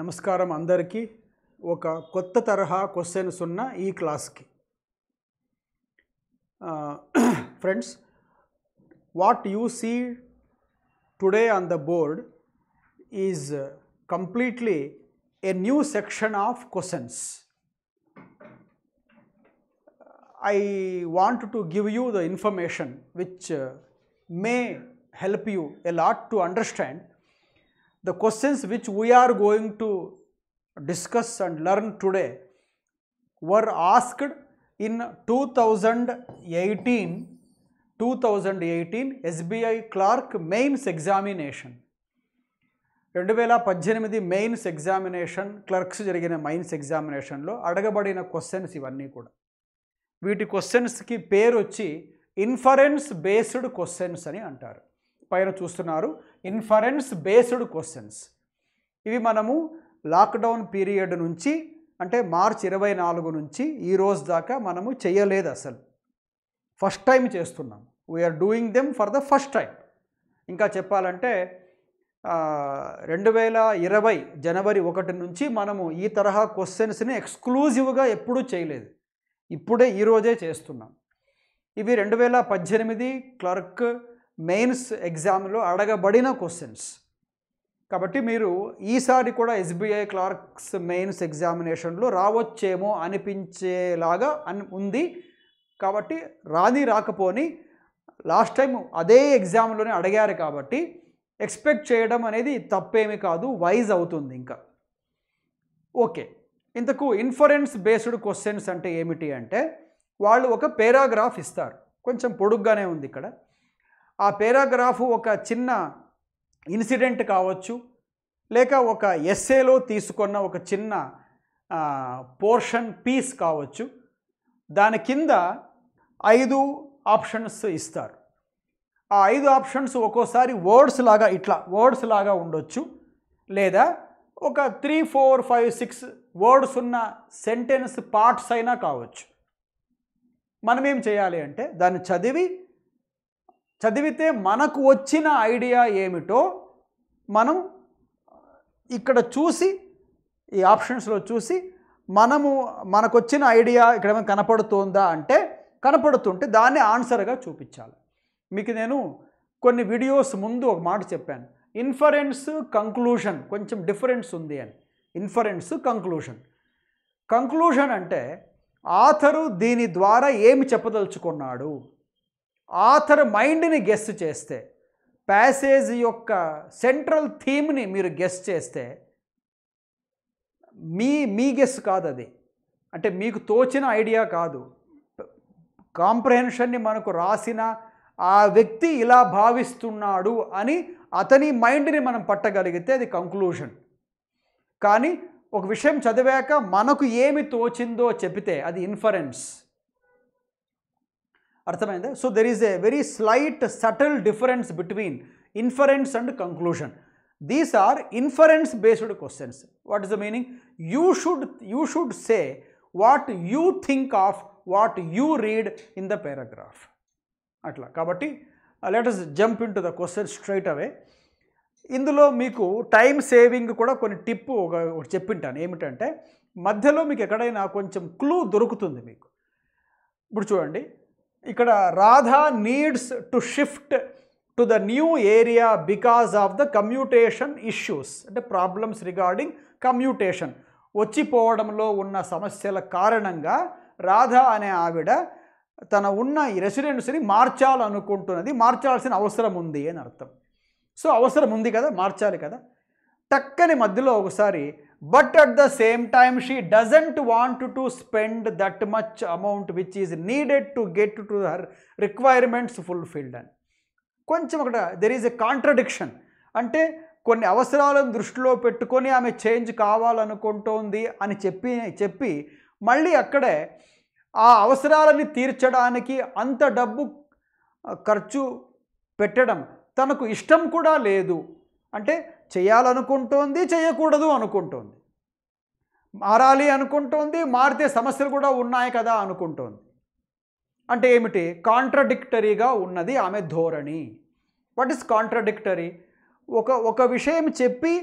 నమస్కారం అందరికీ ఒక కొత్త తరహా క్వశ్చన్స్ ఉన్న ఈ క్లాస్కి friends what you see today on the board is completely a new section of questions I want to give you the information which may help you a lot to understand the questions which we are going to discuss and learn today were asked in 2018 2018 SBI clerk mains examination రెండు వేల పద్దెనిమిది mains examination clerks జరిగిన mains ఎగ్జామినేషన్లో అడగబడిన questions ఇవన్నీ కూడా వీటి క్వశ్చన్స్కి పేరు వచ్చి ఇన్ఫరెన్స్ బేస్డ్ క్వశ్చన్స్ అని అంటారు పైన చూస్తున్నారు ఇన్ఫరెన్స్ బేస్డ్ క్వశ్చన్స్ ఇవి మనము లాక్డౌన్ పీరియడ్ నుంచి అంటే మార్చ్ ఇరవై నాలుగు నుంచి ఈ రోజు దాకా మనము చేయలేదు అసలు ఫస్ట్ టైం చేస్తున్నాం we are doing them for the first time ఇంకా చెప్పాలంటే రెండు వేల ఇరవై జనవరి ఒకటి నుంచి మనము ఈ తరహా క్వశ్చన్స్ని ఎక్స్క్లూజివ్గా ఎప్పుడూ చేయలేదు ఇప్పుడే ఈరోజే చేస్తున్నాం ఇవి రెండు వేల పద్దెనిమిది క్లర్క్ మెయిన్స్ ఎగ్జామ్లో అడగబడిన క్వశ్చన్స్ కాబట్టి మీరు ఈసారి కూడా ఎస్బీఐ క్లార్క్స్ మెయిన్స్ ఎగ్జామినేషన్లో రావచ్చేమో అనిపించేలాగా అని ఉంది కాబట్టి రాని రాకపోని లాస్ట్ టైం అదే ఎగ్జామ్లోనే అడిగారు కాబట్టి ఎక్స్పెక్ట్ చేయడం అనేది తప్పేమి కాదు వైజ్ అవుతుంది ఇంకా ఓకే ఇంతకు ఇన్ఫరెన్స్ బేస్డ్ క్వశ్చన్స్ అంటే ఏమిటి అంటే వాళ్ళు ఒక పేరాగ్రాఫ్ ఇస్తారు కొంచెం పొడుగ్గానే ఉంది ఇక్కడ ఆ పేరాగ్రాఫ్ ఒక చిన్న ఇన్సిడెంట్ కావచ్చు లేక ఒక ఎస్ఏలో తీసుకున్న ఒక చిన్న పోర్షన్ పీస్ కావచ్చు దాని కింద ఐదు ఆప్షన్స్ ఇస్తారు ఆ ఐదు ఆప్షన్స్ ఒక్కోసారి వర్డ్స్ లాగా ఇట్లా వర్డ్స్ లాగా ఉండొచ్చు లేదా ఒక three four five six words ఉన్న సెంటెన్స్ పార్ట్స్ అయినా కావచ్చు మనం ఏం చేయాలి అంటే దాన్ని చదివి చదివితే మనకు వచ్చిన ఐడియా ఏమిటో మనం ఇక్కడ చూసి ఈ ఆప్షన్స్లో చూసి మనము మనకు వచ్చిన ఐడియా ఇక్కడ ఏమైనా కనపడుతుందా అంటే కనపడుతుంటే దాన్ని ఆన్సర్గా చూపించాలి మీకు నేను కొన్ని వీడియోస్ ముందు ఒక మాట చెప్పాను ఇన్ఫరెన్స్ కంక్లూషన్ కొంచెం డిఫరెన్స్ ఉంది అని ఇన్ఫరెన్స్ కంక్లూషన్ కంక్లూషన్ అంటే ఆథరు దీని ద్వారా ఏమి చెప్పదలుచుకున్నాడు ఆథర్ మైండ్ని గెస్ చేస్తే ప్యాసేజ్ యొక్క సెంట్రల్ థీమ్ని మీరు గెస్ చేస్తే మీ మీ గెస్ కాదు అది అంటే మీకు తోచిన ఐడియా కాదు కాంప్రహెన్షన్ని మనకు రాసిన ఆ వ్యక్తి ఇలా భావిస్తున్నాడు అని అతని మైండ్ని మనం పట్టగలిగితే అది కంక్లూషన్ కానీ ఒక విషయం చదివాక మనకు ఏమి తోచిందో చెబితే అది ఇన్ఫరెన్స్ అర్థమైంది so there is a very slight subtle difference between inference and conclusion these are inference based questions what is the meaning you should you should say what you think of what you read in the paragraph అట్లా కాబట్టి as jump into the question straight away ఇందులో మీకు time saving కూడా కొన్ని tip ఒక చెప్పింటాను ఏమిటంటే మధ్యలో మీకు ఎక్కడైనా కొంచెం క్లూ దొరుకుతుంది మీకు ఇప్పుడు చూడండి ఇక్కడ Radha needs to shift to the new area because of the commutation issues అంటే ప్రాబ్లమ్స్ రిగార్డింగ్ కమ్యూటేషన్ వచ్చిపోవడంలో ఉన్న సమస్యల కారణంగా రాధ అనే ఆవిడ తన ఉన్న ఈ రెసిడెన్సీని మార్చాలనుకుంటున్నది మార్చాల్సిన అవసరం ఉంది అని అర్థం సో అవసరం ఉంది కదా మార్చాలి కదా టక్కని మధ్యలో ఒకసారి but at the same time she doesn't want to spend that much amount which is needed to get to her requirements fulfilled అని కొంచెం అక్కడ దెర్ ఈజ్ ఎ కాంట్రడిక్షన్ అంటే కొన్ని అవసరాలను దృష్టిలో పెట్టుకొని ఆమె చేంజ్ కావాలనుకుంటోంది అని చెప్పి చెప్పి మళ్ళీ అక్కడే ఆ అవసరాలని తీర్చడానికి అంత డబ్బు ఖర్చు పెట్టడం తనకు ఇష్టం కూడా లేదు అంటే చేయాలనుకుంటోంది చేయకూడదు అనుకుంటోంది మారాలి అనుకుంటోంది మారితే సమస్యలు కూడా ఉన్నాయి కదా అనుకుంటోంది అంటే ఏమిటి కాంట్రడిక్టరీగా ఉన్నది ఆమె ధోరణి వాట్ ఇస్ కాంట్రడిక్టరీ ఒక ఒక విషయం చెప్పి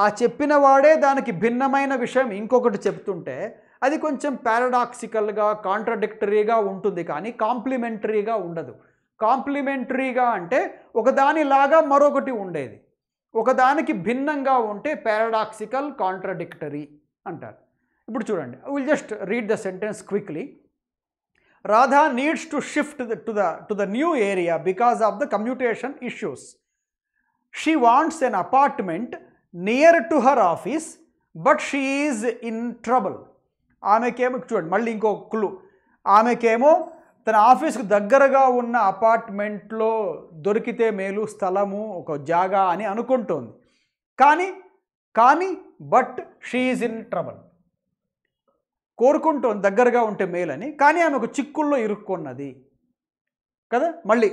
ఆ చెప్పిన వాడే దానికి భిన్నమైన విషయం ఇంకొకటి చెప్తుంటే అది కొంచెం పారాడాక్సికల్గా కాంట్రడిక్టరీగా ఉంటుంది కానీ కాంప్లిమెంటరీగా ఉండదు కాంప్లిమెంటరీగా అంటే ఒకదానిలాగా మరొకటి ఉండేది ఒకదానికి భిన్నంగా ఉంటే పారాడాక్సికల్ కాంట్రడిక్టరీ అంటారు ఇప్పుడు చూడండి will just read the sentence quickly Radha needs to shift to the to the new area because of the commutation issues she wants an apartment near to her office but she's in trouble ఆమెకేమో చూడండి మళ్ళీ ఇంకో clue ఆమెకేమో తన ఆఫీస్కు దగ్గరగా ఉన్న అపార్ట్మెంట్లో దొరికితే మేలు స్థలము ఒక జాగా అని అనుకుంటోంది కానీ కానీ బట్ షీఈ్ ఇన్ ట్రబుల్ కోరుకుంటోంది దగ్గరగా ఉంటే మేలని కానీ ఆమె ఒక చిక్కుల్లో ఇరుక్కున్నది కదా మళ్ళీ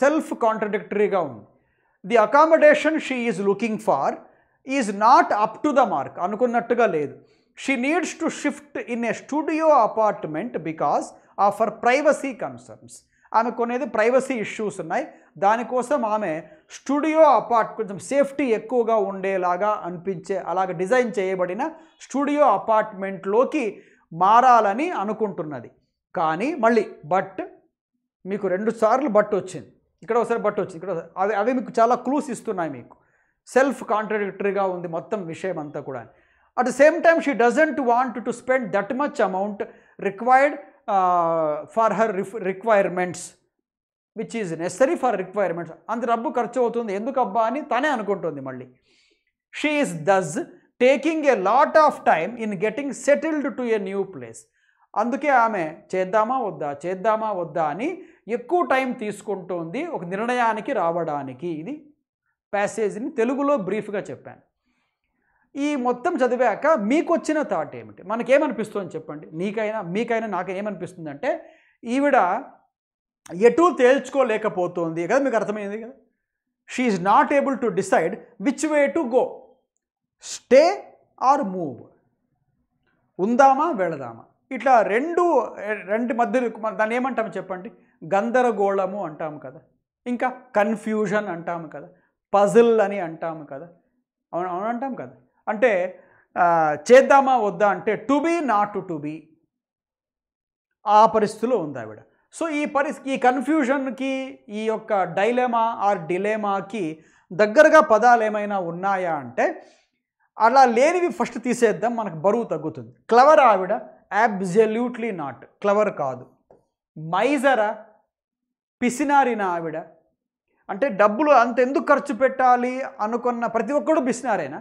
సెల్ఫ్ కాంట్రడిక్టరీగా ఉంది the accommodation she is looking for is not up to the mark అనుకున్నట్టుగా లేదు she needs to shift in a studio apartment because for privacy concerns ఆమె కొనేది ప్రైవసీ ఇష్యూస్ ఉన్నాయి దానికోసం ఆమె స్టూడియో అపార్ట్ కొంచెం సేఫ్టీ ఎక్కువగా ఉండేలాగా అనిపించే అలాగ డిజైన్ చేయబడిన స్టూడియో అపార్ట్మెంట్లోకి మారాలని అనుకుంటున్నది కానీ మళ్ళీ బట్ మీకు రెండు సార్లు బట్ వచ్చింది ఇక్కడ ఒకసారి బట్ వచ్చింది ఇక్కడ అవి అవి మీకు చాలా క్లూస్ ఇస్తున్నాయి మీకు సెల్ఫ్ కాంట్రడిక్టరీగా ఉంది మొత్తం విషయం అంతా కూడా at the same time she doesn't want to spend that much amount required for her requirements which is necessary for requirements అంత డబ్బు ఖర్చు అవుతుంది ఎందుకు అబ్బా అని తనే అనుకుంటుంది మళ్ళీ she is does taking a lot of time in getting settled to a new place అందుకే ఆమె చేద్దామా వద్దా చేద్దామా వద్దా అని ఎక్కువ టైం తీసుకుంటుంది ఒక నిర్ణయానికి రావడానికి ఇది ప్యాసేజ్ని తెలుగులో బ్రీఫ్గా చెప్పాను ఈ మొత్తం చదివాక మీకు వచ్చిన థాట్ ఏమిటి మనకేమనిపిస్తుందని చెప్పండి నీకైనా మీకైనా నాకు ఏమనిపిస్తుంది అంటే ఈవిడ ఎటు తేల్చుకోలేకపోతుంది కదా మీకు అర్థమైంది కదా she is not able to decide which way to go stay or move ఉందామా వెళదామా ఇట్లా రెండు రెండు మధ్యలో దాన్ని ఏమంటాము చెప్పండి గందరగోళము అంటాము కదా ఇంకా కన్ఫ్యూజన్ అంటాము కదా పజిల్ అని అంటాము కదా అవును అవును అంటాం కదా అంటే చేద్దామా వద్దా అంటే to be not to be ఆ పరిస్థితిలో ఉంది ఆవిడ సో ఈ పరి ఈ కన్ఫ్యూజన్కి ఈ యొక్క డైలెమా ఆర్ డిలేమాకి దగ్గరగా పదాలు ఏమైనా ఉన్నాయా అంటే అలా లేనివి ఫస్ట్ తీసేద్దాం మనకు బరువు తగ్గుతుంది క్లవర్ ఆవిడ అబ్జల్యూట్లీ నాట్ క్లవర్ కాదు మైజరా పిసినారిన ఆవిడ అంటే డబ్బులు అంత ఎందుకు ఖర్చు పెట్టాలి అనుకున్న ప్రతి ఒక్కడు పిసినారేనా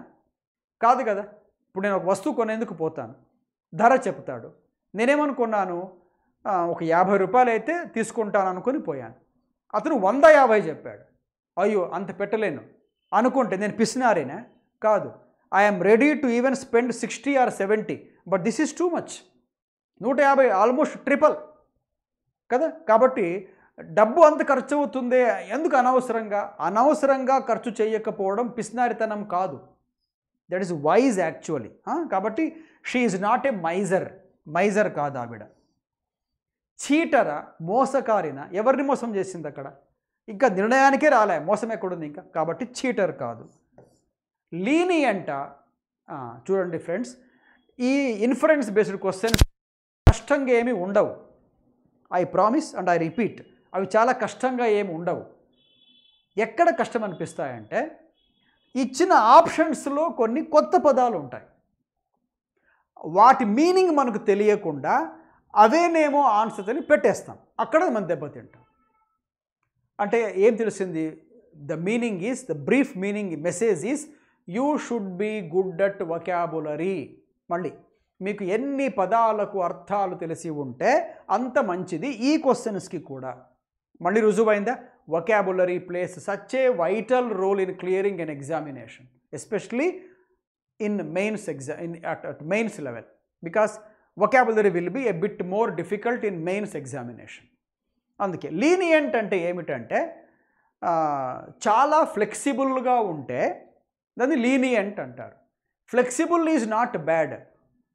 కాదు కదా ఇప్పుడు నేను ఒక వస్తువు కొనేందుకు పోతాను ధర చెప్తాడు నేనేమనుకున్నాను ఒక యాభై రూపాయలు అయితే తీసుకుంటాను అనుకుని పోయాను అతను వంద యాభై చెప్పాడు అయ్యో అంత పెట్టలేను అనుకుంటే నేను పిసినారేనా కాదు I'm ready to even spend sixty or seventy but this is too much నూట యాభై ఆల్మోస్ట్ ట్రిపుల్ కదా కాబట్టి డబ్బు అంత ఖర్చు అవుతుంది ఎందుకు అనవసరంగా అనవసరంగా ఖర్చు చేయకపోవడం పిసినారితనం కాదు దట్ ఈస్ వైజ్ యాక్చువల్లీ కాబట్టి she is not a miser miser కాదు ఆవిడ చీటర మోసకారిన ఎవరిని మోసం చేసింది అక్కడ ఇంకా నిర్ణయానికే రాలే మోసం ఎక్కడుంది ఇంకా కాబట్టి చీటర్ కాదు లీని అంట చూడండి ఫ్రెండ్స్ ఈ ఇన్ఫరెన్స్ బేస్డ్ క్వశ్చన్ కష్టంగా ఏమి ఉండవు I promise and I repeat అవి చాలా కష్టంగా ఏమి ఉండవు ఎక్కడ కష్టం అనిపిస్తాయంటే ఇచ్చిన ఆప్షన్స్లో కొన్ని కొత్త పదాలు ఉంటాయి వాటి మీనింగ్ మనకు తెలియకుండా అవేనేమో ఆన్సర్స్ అని పెట్టేస్తాం అక్కడ మనం దెబ్బతింటాం అంటే ఏం తెలిసింది the meaning is the brief meaning message is you should be good at vocabulary మళ్ళీ మీకు ఎన్ని పదాలకు అర్థాలు తెలిసి ఉంటే అంత మంచిది ఈ క్వశ్చన్స్కి కూడా మళ్ళీ రుజువైందా vocabulary plays such a vital role in clearing an examination, especially in mains exam in, at, at mains level because vocabulary will be a bit more difficult in mains examination. అందుకే లీనియంట్ అంటే ఏమిటంటే చాలా ఫ్లెక్సిబుల్గా ఉంటే దాన్ని lenient అంటారు flexible is not bad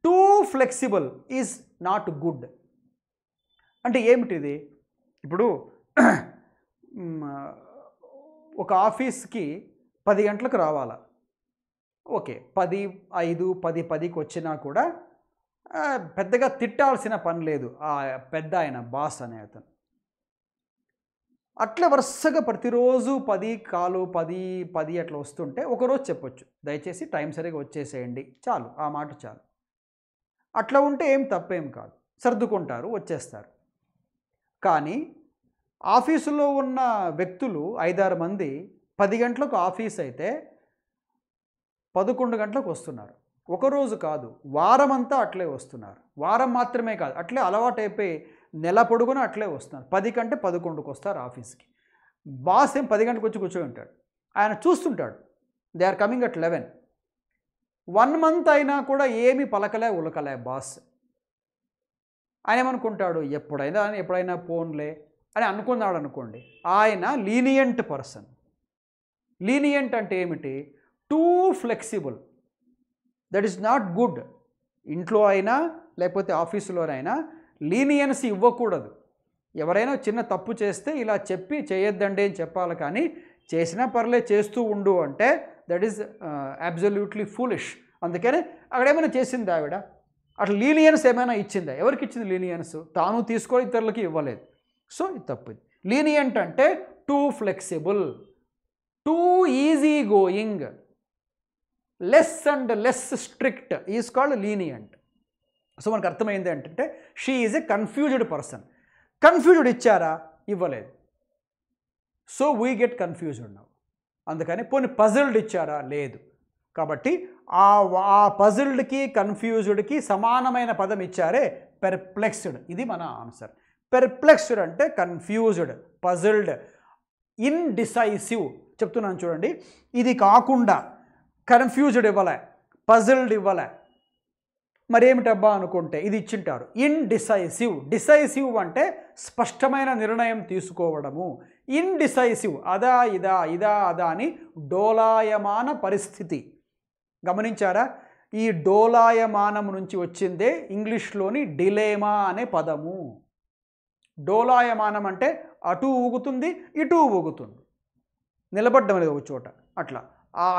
too flexible is not good అంటే ఏమిటిది ఇప్పుడు ఒక ఆఫీస్కి పది గంటలకు రావాలా ఓకే పది ఐదు పది పదికి వచ్చినా కూడా పెద్దగా తిట్టాల్సిన పని లేదు ఆ పెద్ద ఆయన బాస్ అనే అతను అట్లా వరుసగా ప్రతిరోజు పది కాలు పది పది అట్లా వస్తుంటే ఒకరోజు చెప్పొచ్చు దయచేసి టైం సరిగా వచ్చేసేయండి చాలు ఆ మాట చాలు అట్లా ఉంటే ఏం తప్పేం కాదు సర్దుకుంటారు వచ్చేస్తారు కానీ ఆఫీసులో ఉన్న వ్యక్తులు ఐదారు మంది పది గంటలకు ఆఫీస్ అయితే పదకొండు గంటలకు వస్తున్నారు ఒకరోజు కాదు వారం అంతా అట్లే వస్తున్నారు వారం మాత్రమే కాదు అట్లే అలవాటైపోయి నెల పొడుగున అట్లే వస్తున్నారు పది కంటే పదకొండుకు వస్తారు ఆఫీస్కి బాస్ ఏం పది గంటకు వచ్చి కూర్చొని ఉంటాడు ఆయన చూస్తుంటాడు they are coming at eleven one month అయినా కూడా ఏమీ పలకలే ఉలకలే బాస్ ఆయన ఏమనుకుంటాడు ఎప్పుడైనా ఎప్పుడైనా ఫోన్లే అని అనుకున్నాడు అనుకోండి ఆయన లీనియంట్ పర్సన్ లీనియంట్ అంటే ఏమిటి too flexible that is not good ఇంట్లో అయినా లేకపోతే ఆఫీసులోనైనా లీనియన్స్ ఇవ్వకూడదు ఎవరైనా చిన్న తప్పు చేస్తే ఇలా చెప్పి చేయొద్దండి అని చెప్పాలి కానీ చేసినా పర్లే చేస్తూ ఉండు అంటే దట్ ఈస్ అబ్జల్యూట్లీ ఫూలిష్ అక్కడ ఏమైనా చేసింది ఆవిడ అట్లా లీనియన్స్ ఏమైనా ఇచ్చిందా ఎవరికి ఇచ్చింది లీనియన్స్ తాను తీసుకొని ఇతరులకి ఇవ్వలేదు సో ఇది తప్పు లీనియంట్ అంటే too flexible too easy going less and less strict is called lenient so మనకు అర్థమైంది ఏంటంటే she is a confused person confused ఇచ్చారా ఇవ్వలేదు so we get confused now అందుకని పోనీ పజిల్డ్ ఇచ్చారా లేదు కాబట్టి ఆ ఆ పజిల్డ్కి కన్ఫ్యూజ్డ్కి సమానమైన పదం ఇచ్చారే పెర్ప్లెక్స్డ్ ఇది మన ఆన్సర్ పెర్ప్లెక్స్డ్ అంటే కన్ఫ్యూజ్డ్ పజిల్డ్ ఇన్డిసైసివ్ చెప్తున్నాను చూడండి ఇది కాకుండా కన్ఫ్యూజ్డ్ ఇవ్వలే పజిల్డ్ ఇవ్వలే మరేమిటబ్బా అనుకుంటే ఇది ఇచ్చింటారు ఇన్డిసైసివ్ డిసైసివ్ అంటే స్పష్టమైన నిర్ణయం తీసుకోవడము ఇన్డిసైసివ్ అదా ఇదా ఇదా అదా అని డోలాయమాన పరిస్థితి గమనించారా ఈ డోలాయమానం నుంచి వచ్చిందే ఇంగ్లీష్లోని డిలేమా అనే పదము డోలాయమానం అంటే అటు ఊగుతుంది ఇటు ఊగుతుంది నిలబడ్డం లేదు ఒక చోట అట్లా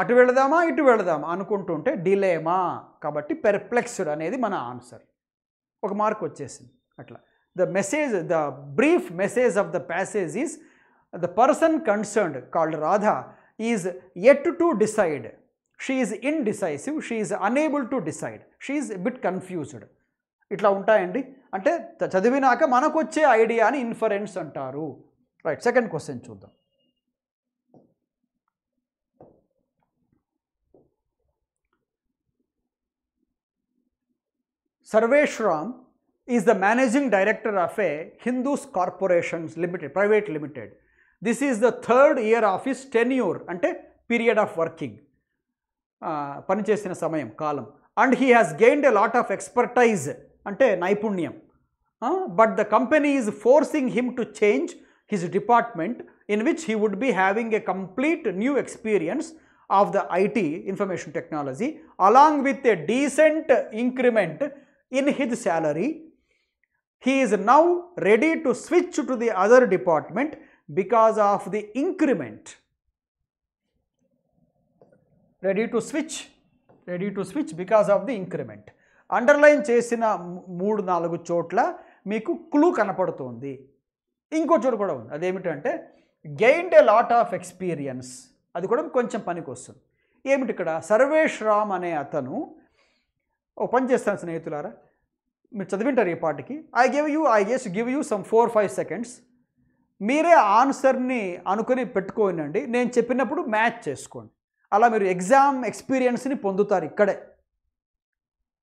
అటు వెళదామా ఇటు వెళదామా అనుకుంటుంటే డిలేమా కాబట్టి పెర్ప్లెక్స్డ్ అనేది మన ఆన్సర్ ఒక మార్క్ వచ్చేసింది అట్లా the message the brief message of the passage is the person concerned called Radha is at to decide she is indecisive she is unable to decide she is bit confused ఇట్లా ఉంటాయండి అంటే చదివినాక మనకు వచ్చే ఐడియాని inference అంటారు right second question చూద్దాం Sarvesh Ram is the managing director of a Hindus corporations limited private limited this is the third year of ten tenure అంటే period of working పనిచేసిన సమయం కాలం and he has gained a lot of expertise అంటే నైపుణ్యం uh, but the company is forcing him to change his department in which he would be having a complete new experience of the IT information technology along with a decent increment in his salary. He is now ready to switch to the other department because of the increment. Ready to switch, ready to switch because of the increment. Underline చేసిన మూడు నాలుగు చోట్ల మీకు clue కనపడుతుంది ఇంకో చోటు కూడా ఉంది అదేమిటంటే gained a lot of experience అది కూడా కొంచెం పనికి వస్తుంది ఏమిటి ఇక్కడ సర్వేష్ రామ్ అనే అతను ఓ పని చేస్తాను స్నేహితులారా మీరు చదివింటారు ఈ పాటికి I give you I guess give you some four five seconds మీరే ఆన్సర్ని అనుకుని పెట్టుకోనండి నేను చెప్పినప్పుడు మ్యాచ్ చేసుకోండి అలా మీరు ఎగ్జామ్ ఎక్స్పీరియన్స్ని పొందుతారు ఇక్కడే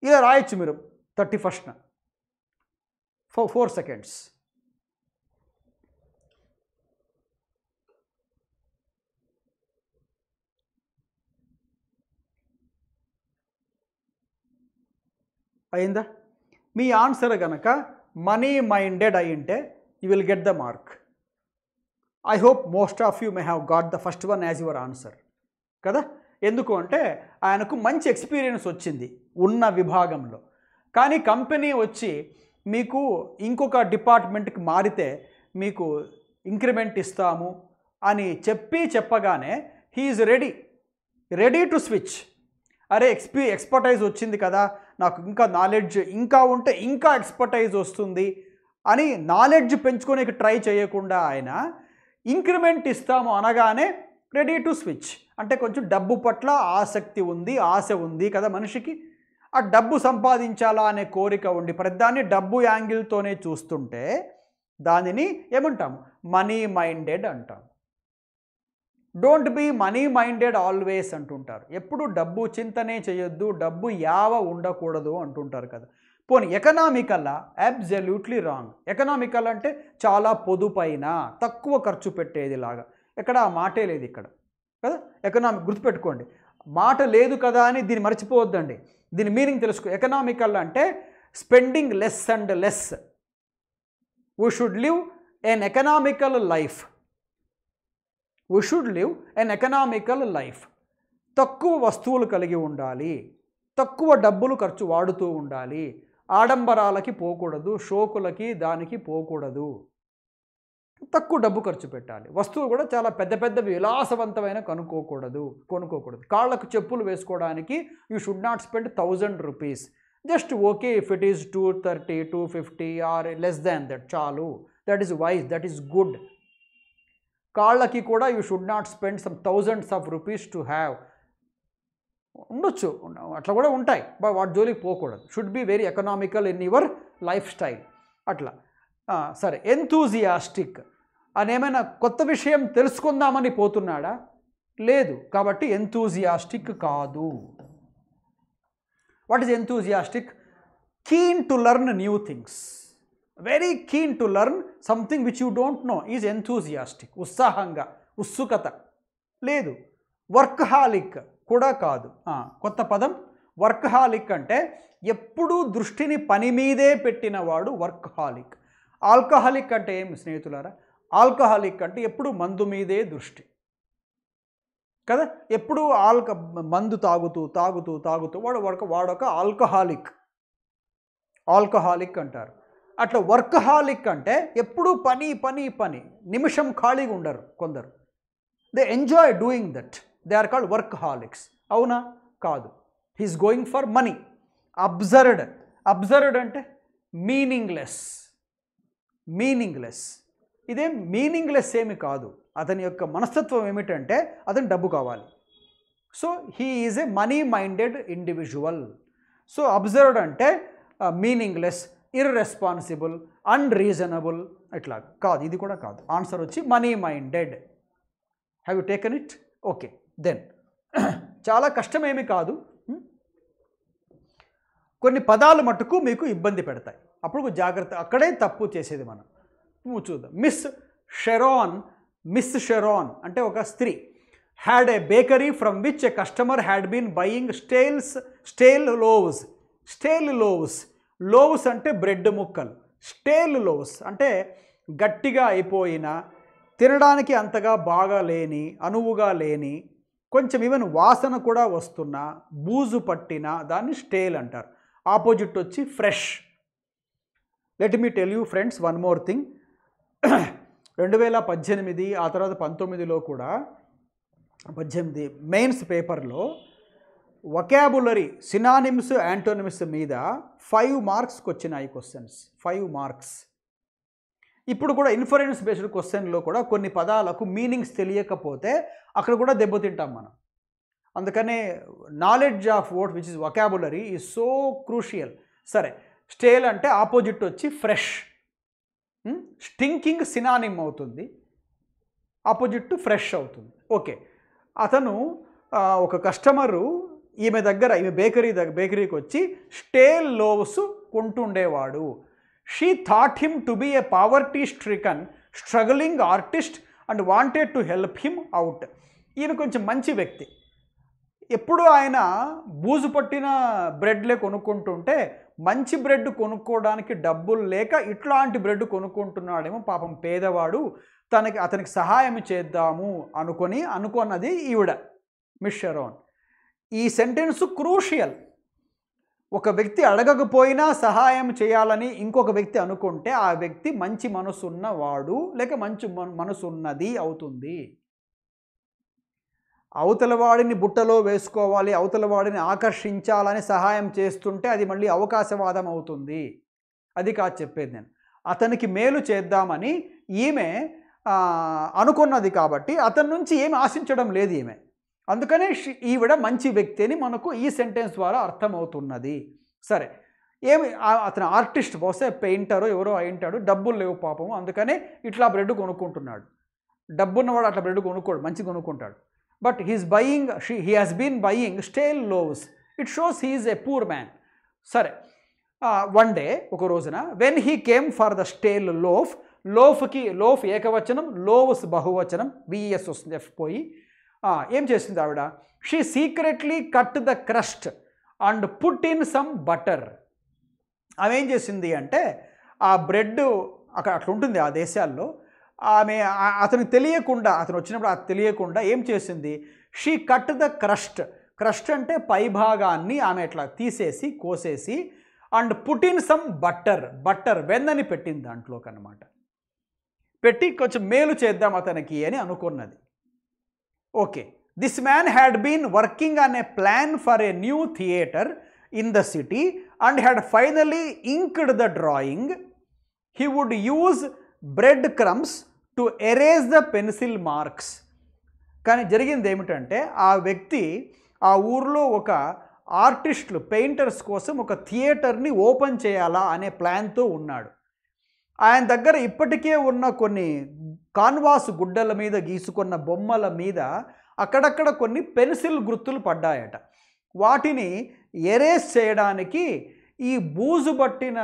ఇలా రాయొచ్చు మీరు థర్టీ ఫస్ట్న ఫోర్ ఫోర్ సెకండ్స్ అయిందా మీ ఆన్సర్ కనుక మనీ మైండెడ్ అయి ఉంటే you will get the mark I hope most of you may have got the first one as your answer కదా ఎందుకు అంటే ఆయనకు మంచి ఎక్స్పీరియన్స్ వచ్చింది ఉన్న విభాగంలో కానీ కంపెనీ వచ్చి మీకు ఇంకొక డిపార్ట్మెంట్కి మారితే మీకు ఇంక్రిమెంట్ ఇస్తాము అని చెప్పి చెప్పగానే he is ready ready to switch అరే ఎక్స్పీ ఎక్స్పర్టైజ్ వచ్చింది కదా నాకు ఇంకా నాలెడ్జ్ ఇంకా ఉంటే ఇంకా ఎక్స్పర్టైజ్ వస్తుంది అని నాలెడ్జ్ పెంచుకోనికి ట్రై చేయకుండా ఆయన ఇంక్రిమెంట్ ఇస్తాము అనగానే రెడీ టు స్విచ్ అంటే కొంచెం డబ్బు పట్ల ఆసక్తి ఉంది ఆశ ఉంది కదా మనిషికి ఆ డబ్బు సంపాదించాలా అనే కోరిక ఉండి ప్రతిదాన్ని డబ్బు యాంగిల్తోనే చూస్తుంటే దానిని ఏమంటాం మనీ మైండెడ్ అంటాం don't be money minded always అంటుంటారు ఎప్పుడు డబ్బు చింతనే చేయొద్దు డబ్బు యావ ఉండకూడదు అంటుంటారు కదా పోనీ ఎకనామికల్ అబ్జల్యూట్లీ రాంగ్ ఎకనామికల్ అంటే చాలా పొదుపైన తక్కువ ఖర్చు పెట్టేది లాగా ఎక్కడ ఆ మాటే లేదు ఇక్కడ కదా ఎకనామిక్ గుర్తుపెట్టుకోండి మాట లేదు కదా అని దీన్ని మర్చిపోవద్దండి దీని మీనింగ్ తెలుసుకో ఎకనామికల్ అంటే spending less and less we should live an economical life we should live an economical life తక్కువ వస్తువులు కలిగి ఉండాలి తక్కువ డబ్బులు ఖర్చు వాడుతూ ఉండాలి ఆడంబరాలకి పోకూడదు షోకులకి దానికి పోకూడదు తక్కువ డబ్బు ఖర్చు పెట్టాలి వస్తువులు కూడా చాలా పెద్ద పెద్ద విలాసవంతమైన కనుక్కోకూడదు కొనుక్కోకూడదు కాళ్ళకు చెప్పులు వేసుకోవడానికి you should not spend thousand rupees just okay if it is two thirty two fifty or less than that చాలు that is wise that is good కాళ్ళకి కూడా you should not spend some thousands of rupees to have ఉండొచ్చు అట్లా కూడా ఉంటాయి but వాటి జోలికి పోకూడదు should be very economical in your lifestyle అట్లా సరే ఎంతూజియాస్టిక్ అని ఏమైనా కొత్త విషయం తెలుసుకుందామని పోతున్నాడా లేదు కాబట్టి ఎంతూజియాస్టిక్ కాదు what is enthusiastic keen to learn new things very keen to learn something which you don't know is enthusiastic ఉత్సాహంగా ఉత్సుకత లేదు వర్క్ హాలిక్ కూడా కాదు కొత్త పదం వర్క్ హాలిక్ అంటే ఎప్పుడూ దృష్టిని పని మీదే పెట్టినవాడు వర్క్ హాలిక్ ఆల్కహాలిక్ అంటే ఏమి స్నేహితులారా ఆల్కహాలిక్ అంటే ఎప్పుడు మందు మీదే దృష్టి కదా ఎప్పుడు ఆల్క మందు తాగుతూ తాగుతూ తాగుతూ వాడు వాడక వాడొక ఆల్కహాలిక్ ఆల్కహాలిక్ అంటారు అట్లా వర్కహాలిక్ అంటే ఎప్పుడూ పని పని పని నిమిషం ఖాళీగా ఉండరు కొందరు they enjoy doing that they are called holics అవునా కాదు he's going for money absurd absurd అంటే మీనింగ్లెస్ మీనింగ్లెస్ ఇదేం మీనింగ్లెస్ ఏమి కాదు అతని యొక్క మనస్తత్వం ఏమిటంటే అతను డబ్బు కావాలి so he is a money minded individual so observed అంటే మీనింగ్లెస్ ఇర్రెస్పాన్సిబుల్ అన్రీజనబుల్ ఇట్లా కాదు ఇది కూడా కాదు ఆన్సర్ వచ్చి money minded have you taken it okay then చాలా కష్టమేమి కాదు కొన్ని పదాలు మటుకు మీకు ఇబ్బంది పెడతాయి అప్పుడు జాగ్రత్త అక్కడే తప్పు చేసేది మనం చూద్దాం మిస్ షెరాన్ మిస్ షెరాన్ అంటే ఒక స్త్రీ had a bakery from which a customer had been buying stales stale loaves stale loaves loaves అంటే బ్రెడ్ ముక్కలు స్టేల్ లోవ్స్ అంటే గట్టిగా అయిపోయిన తినడానికి అంతగా బాగా లేని అనువుగా లేని కొంచెం ఈవెన్ వాసన కూడా వస్తున్న బూజు పట్టిన దాన్ని స్టేల్ అంటారు ఆపోజిట్ వచ్చి fresh let me tell you friends one more thing రెండు వేల పద్దెనిమిది ఆ తర్వాత పంతొమ్మిదిలో కూడా పద్దెనిమిది మెయిన్స్ పేపర్లో వొకాబులరీ సినానిమ్స్ యాంటోనిమిస్ మీద ఫైవ్ మార్క్స్కి వచ్చినాయి క్వశ్చన్స్ ఫైవ్ మార్క్స్ ఇప్పుడు కూడా ఇన్ఫరెన్స్ బేస్డ్ క్వశ్చన్లో కూడా కొన్ని పదాలకు మీనింగ్స్ తెలియకపోతే అక్కడ కూడా దెబ్బతింటాం మనం అందుకనే knowledge of what which is vocabulary is so crucial సరే స్టేల్ అంటే ఆపోజిట్ వచ్చి ఫ్రెష్ స్టింకింగ్ సినానిమ్ అవుతుంది ఆపోజిట్ టు ఫ్రెష్ అవుతుంది ఓకే అతను ఒక కస్టమరు ఈమె దగ్గర ఈమె బేకరీ దగ్గర బేకరీకి వచ్చి స్టేల్ లోవ్స్ కొంటుండేవాడు she thought him to be a poverty stricken struggling artist and wanted to help him out ఈయన కొంచెం మంచి వ్యక్తి ఎప్పుడు ఆయన బూజు పట్టిన బ్రెడ్లే కొనుక్కుంటుంటే మంచి బ్రెడ్ కొనుక్కోవడానికి డబ్బులు లేక ఇట్లాంటి బ్రెడ్ కొనుక్కుంటున్నాడేమో పాపం పేదవాడు తనకి అతనికి సహాయం చేద్దాము అనుకొని అనుకున్నది ఈవిడ మిస్ ఈ సెంటెన్స్ క్రూషియల్ ఒక వ్యక్తి అడగకపోయినా సహాయం చేయాలని ఇంకొక వ్యక్తి అనుకుంటే ఆ వ్యక్తి మంచి మనసున్నవాడు లేక మంచి మనసున్నది అవుతుంది అవతలవాడిని బుట్టలో వేసుకోవాలి అవతలవాడిని ఆకర్షించాలని సహాయం చేస్తుంటే అది మళ్ళీ అవకాశవాదం అవుతుంది అది కాదు చెప్పేది నేను అతనికి మేలు చేద్దామని ఈమె అనుకున్నది కాబట్టి అతని నుంచి ఏమి ఆశించడం లేదు ఈమె అందుకనే ఈవిడ మంచి వ్యక్తి అని మనకు ఈ సెంటెన్స్ ద్వారా అర్థమవుతున్నది సరే ఏమి అతను ఆర్టిస్ట్ బహుశా పెయింటరు ఎవరో అయింటాడు డబ్బులు లేవు పాపము అందుకనే ఇట్లా బ్రెడ్ కొనుక్కుంటున్నాడు డబ్బున్నవాడు అట్లా బ్రెడ్ కొనుక్కోడు మంచి కొనుక్కుంటాడు but he is buying, she, he has been buying stale loaves. It shows he is a సరే వన్ డే ఒక రోజున when he came for the stale loaf లోఫ్కి లోఫ్ ఏకవచనం లోవ్స్ బహువచనం విఎస్ వస్తుంది ఎఫ్ పోయి ఏం చేసింది ఆవిడ she secretly cut the crust and put in some butter ఆమె ఏం చేసింది అంటే ఆ బ్రెడ్ అక్కడ అట్లా ఉంటుంది ఆ దేశాల్లో ఆమె అతనికి తెలియకుండా అతను వచ్చినప్పుడు అది తెలియకుండా ఏం చేసింది she cut the crust crust అంటే పైభాగాన్ని ఆమె అట్లా తీసేసి కోసేసి and put in some butter butter వెన్నని పెట్టింది దాంట్లోకి అనమాట పెట్టి కొంచెం మేలు చేద్దాం అతనికి అని అనుకున్నది okay this man had been working on a plan for a new theatre in the city and had finally inked the drawing he would use bread crumbs to erase the pencil marks కానీ జరిగింది ఏమిటంటే ఆ వ్యక్తి ఆ ఊర్లో ఒక ఆర్టిస్టులు painters కోసం ఒక థియేటర్ని ఓపెన్ చేయాలా అనే ప్లాన్తో ఉన్నాడు ఆయన దగ్గర ఇప్పటికే ఉన్న కొన్ని కాన్వాస్ గుడ్డల మీద గీసుకున్న బొమ్మల మీద అక్కడక్కడ కొన్ని పెన్సిల్ గుర్తులు పడ్డాయట వాటిని ఎరేస్ చేయడానికి ఈ బూజు పట్టిన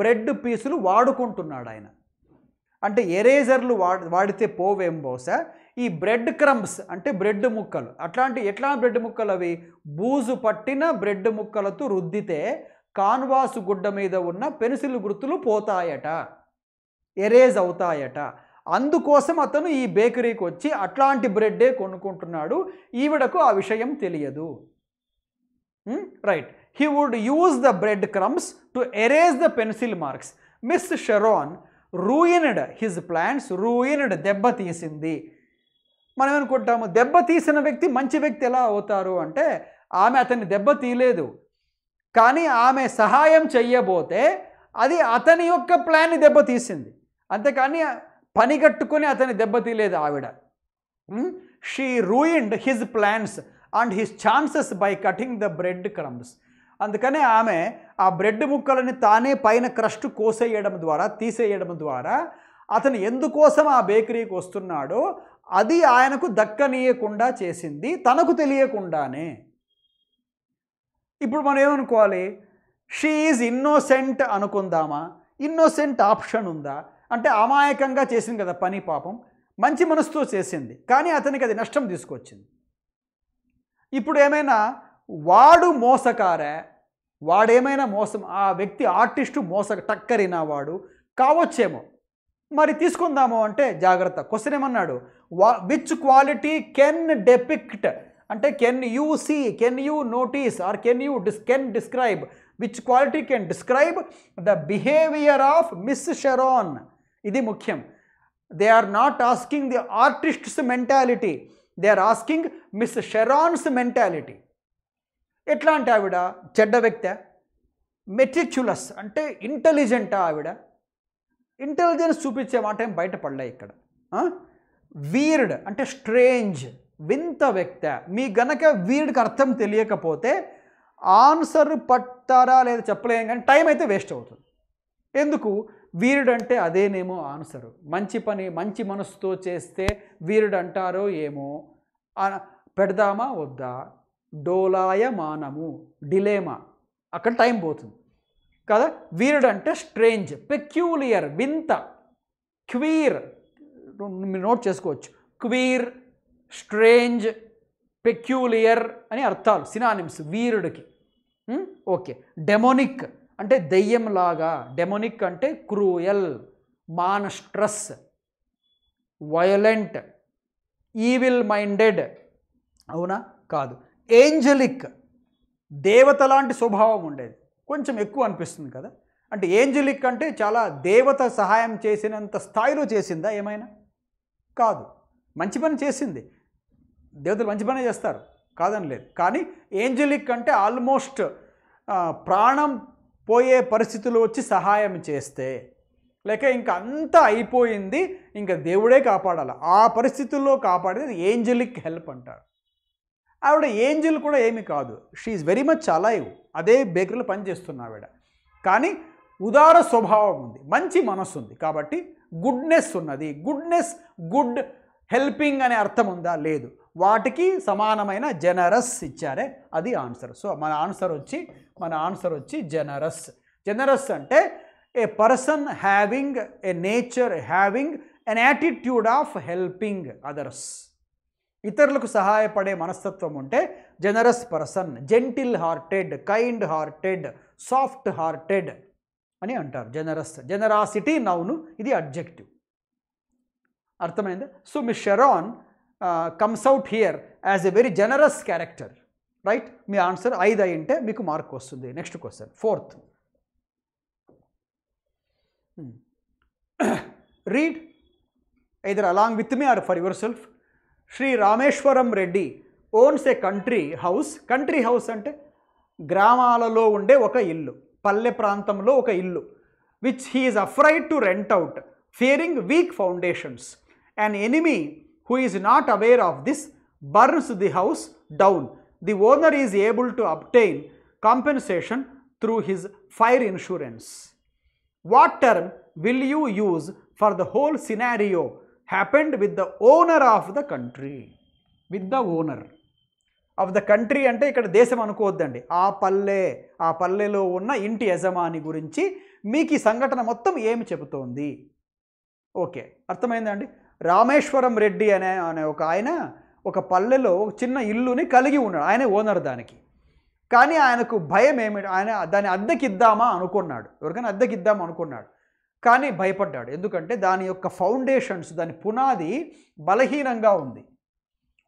బ్రెడ్ పీసులు వాడుకుంటున్నాడు ఆయన అంటే ఎరేజర్లు వాడి వాడితే పోవేం బహుశా ఈ బ్రెడ్ క్రమ్స్ అంటే బ్రెడ్ ముక్కలు అట్లాంటి ఎట్లా బ్రెడ్ ముక్కలు అవి బూజు పట్టిన బ్రెడ్ ముక్కలతో రుద్దితే కాన్వాసు గుడ్డ మీద ఉన్న పెన్సిల్ గుర్తులు పోతాయట ఎరేజ్ అవుతాయట అందుకోసం అతను ఈ బేకరీకి వచ్చి అట్లాంటి బ్రెడ్డే కొనుక్కుంటున్నాడు ఈవిడకు ఆ విషయం తెలియదు right he would use the bread crumbs to erase the pencil marks miss Sharon ruined his plans ruined దెబ్బతీసింది మనం అనుకుంటాము దెబ్బతీసిన వ్యక్తి మంచి వ్యక్తి ఎలా అవుతారు అంటే ఆమె అతన్ని దెబ్బతీయలేదు కానీ ఆమె సహాయం చెయ్యబోతే అది అతని యొక్క ప్లాన్ని దెబ్బతీసింది అంతేకాని పని కట్టుకుని అతన్ని దెబ్బతీయలేదు ఆవిడ she ruined his plans and his chances by cutting the bread crumbs అందుకనే ఆమె ఆ బ్రెడ్ ముక్కలని తానే పైన క్రస్ట్ కోసేయడం ద్వారా తీసేయడం ద్వారా అతను ఎందుకోసం ఆ బేకరీకి వస్తున్నాడో అది ఆయనకు దక్కనీయకుండా చేసింది తనకు తెలియకుండానే ఇప్పుడు మనం ఏమనుకోవాలి షీ ఈజ్ ఇన్నోసెంట్ అనుకుందామా ఇన్నోసెంట్ ఆప్షన్ ఉందా అంటే అమాయకంగా చేసింది కదా పని పాపం మంచి మనసుతో చేసింది కానీ అతనికి అది నష్టం తీసుకొచ్చింది ఇప్పుడు ఏమైనా వాడు మోసకారే వాడేమైనా మోసం ఆ వ్యక్తి ఆర్టిస్టు మోస టక్కరిన వాడు కావచ్చేమో మరి తీసుకుందాము అంటే జాగ్రత్త క్వశ్చన్ ఏమన్నాడు వా విచ్ క్వాలిటీ కెన్ డెపిక్ట్ అంటే can you see can you notice or can you dis can describe which quality can describe the behaviour of miss Sharon ఇది ముఖ్యం they are not asking the artist's mentality they are asking miss Sharon's mentality ఎట్లాంటి ఆవిడ చెడ్డ వ్యక్త మెట్రిక్యులస్ అంటే ఇంటెలిజెంటా ఆవిడ intelligence చూపించే మాట ఏం బయటపడలే ఇక్కడ వీర్డ్ అంటే స్ట్రేంజ్ వింత వ్యక్త మీ గనక వీర్డ్కి అర్థం తెలియకపోతే ఆన్సర్ పట్టారా లేదా చెప్పలేం కానీ టైం అయితే వేస్ట్ అవుతుంది ఎందుకు వీరుడు అంటే అదేనేమో ఆన్సరు మంచి పని మంచి మనసుతో చేస్తే వీరుడు అంటారో ఏమో పెడదామా వద్దా డోలాయమానము డిలేమా అక్కడ టైం పోతుంది కదా వీర్డ్ అంటే స్ట్రేంజ్ పెక్యూలియర్ వింత క్వీర్ మీరు నోట్ చేసుకోవచ్చు క్వీర్ స్ట్రేంజ్ పెక్యూలియర్ అని అర్థాలు సినానిమ్స్ వీరుడికి ఓకే డెమోనిక్ అంటే దెయ్యంలాగా డెమోనిక్ అంటే cruel monstrous violent evil minded అవునా కాదు ఏంజలిక్ దేవత లాంటి స్వభావం ఉండేది కొంచెం ఎక్కువ అనిపిస్తుంది కదా అంటే ఏంజలిక్ అంటే చాలా దేవత సహాయం చేసినంత స్థాయిలో చేసిందా ఏమైనా కాదు మంచి పని చేసింది దేవతలు మంచి పనే చేస్తారు కాదని లేదు కానీ ఏంజలిక్ అంటే ఆల్మోస్ట్ ప్రాణం పోయే పరిస్థితులు వచ్చి సహాయం చేస్తే లేక ఇంకా అంతా అయిపోయింది ఇంకా దేవుడే కాపాడాలి ఆ పరిస్థితుల్లో కాపాడేది ఏంజలిక్ హెల్ప్ అంటారు ఆవిడ ఏంజిల్ కూడా ఏమీ కాదు షీఈ్ వెరీ మచ్ అలైవ్ అదే బేకరీలో పనిచేస్తున్న ఆవిడ కానీ ఉదార స్వభావం ఉంది మంచి మనస్సు ఉంది కాబట్టి గుడ్నెస్ ఉన్నది గుడ్నెస్ గుడ్ హెల్పింగ్ అనే అర్థం ఉందా లేదు వాటికి సమానమైన జనరస్ ఇచ్చారే అది ఆన్సర్ సో మన ఆన్సర్ వచ్చి మన ఆన్సర్ వచ్చి జనరస్ జనరస్ అంటే a person having a nature having an attitude of helping others ఇతరులకు సహాయపడే మనస్తత్వం ఉంటే generous person gentle hearted kind hearted soft hearted అని అంటారు జనరస్ జనరాసిటీ నౌను ఇది అబ్జెక్టివ్ అర్థమైంది సో మీ Sharon comes out here as a very generous character right మీ ఆన్సర్ ఐదు అయి ఉంటే మీకు మార్క్ వస్తుంది next question fourth read along with me or for yourself Shri Rameswaram Reddy ones A country house country house అంటే గ్రామాలలో ఉండే ఒక ఇల్లు పల్లె ప్రాంతంలో ఒక ఇల్లు which he's afraid to rent out fearing weak foundations and enemy who is not aware of this burns the house down the owner is able to obtain compensation through his fire insurance what term will you use for the whole scenario happened with the owner of the country with the owner of the country అంటే ఇక్కడ దేశం అనుకోవద్దండి ఆ పల్లె ఆ పల్లెలో ఉన్న ఇంటి యజమాని గురించి మీకు ఈ సంఘటన మొత్తం ఏమి చెబుతోంది ఓకే అర్థమైందండి రామేశ్వరం రెడ్డి అనే అనే ఒక ఆయన ఒక పల్లెలో ఒక చిన్న ఇల్లుని కలిగి ఉన్నాడు ఆయనే ఓనర్ దానికి కానీ ఆయనకు భయం ఏమి ఆయన దాన్ని అద్దెకిద్దామా అనుకున్నాడు ఎవరికైనా అద్దెకిద్దామా అనుకున్నాడు కానీ భయపడ్డాడు ఎందుకంటే దాని యొక్క ఫౌండేషన్స్ దాని పునాది బలహీనంగా ఉంది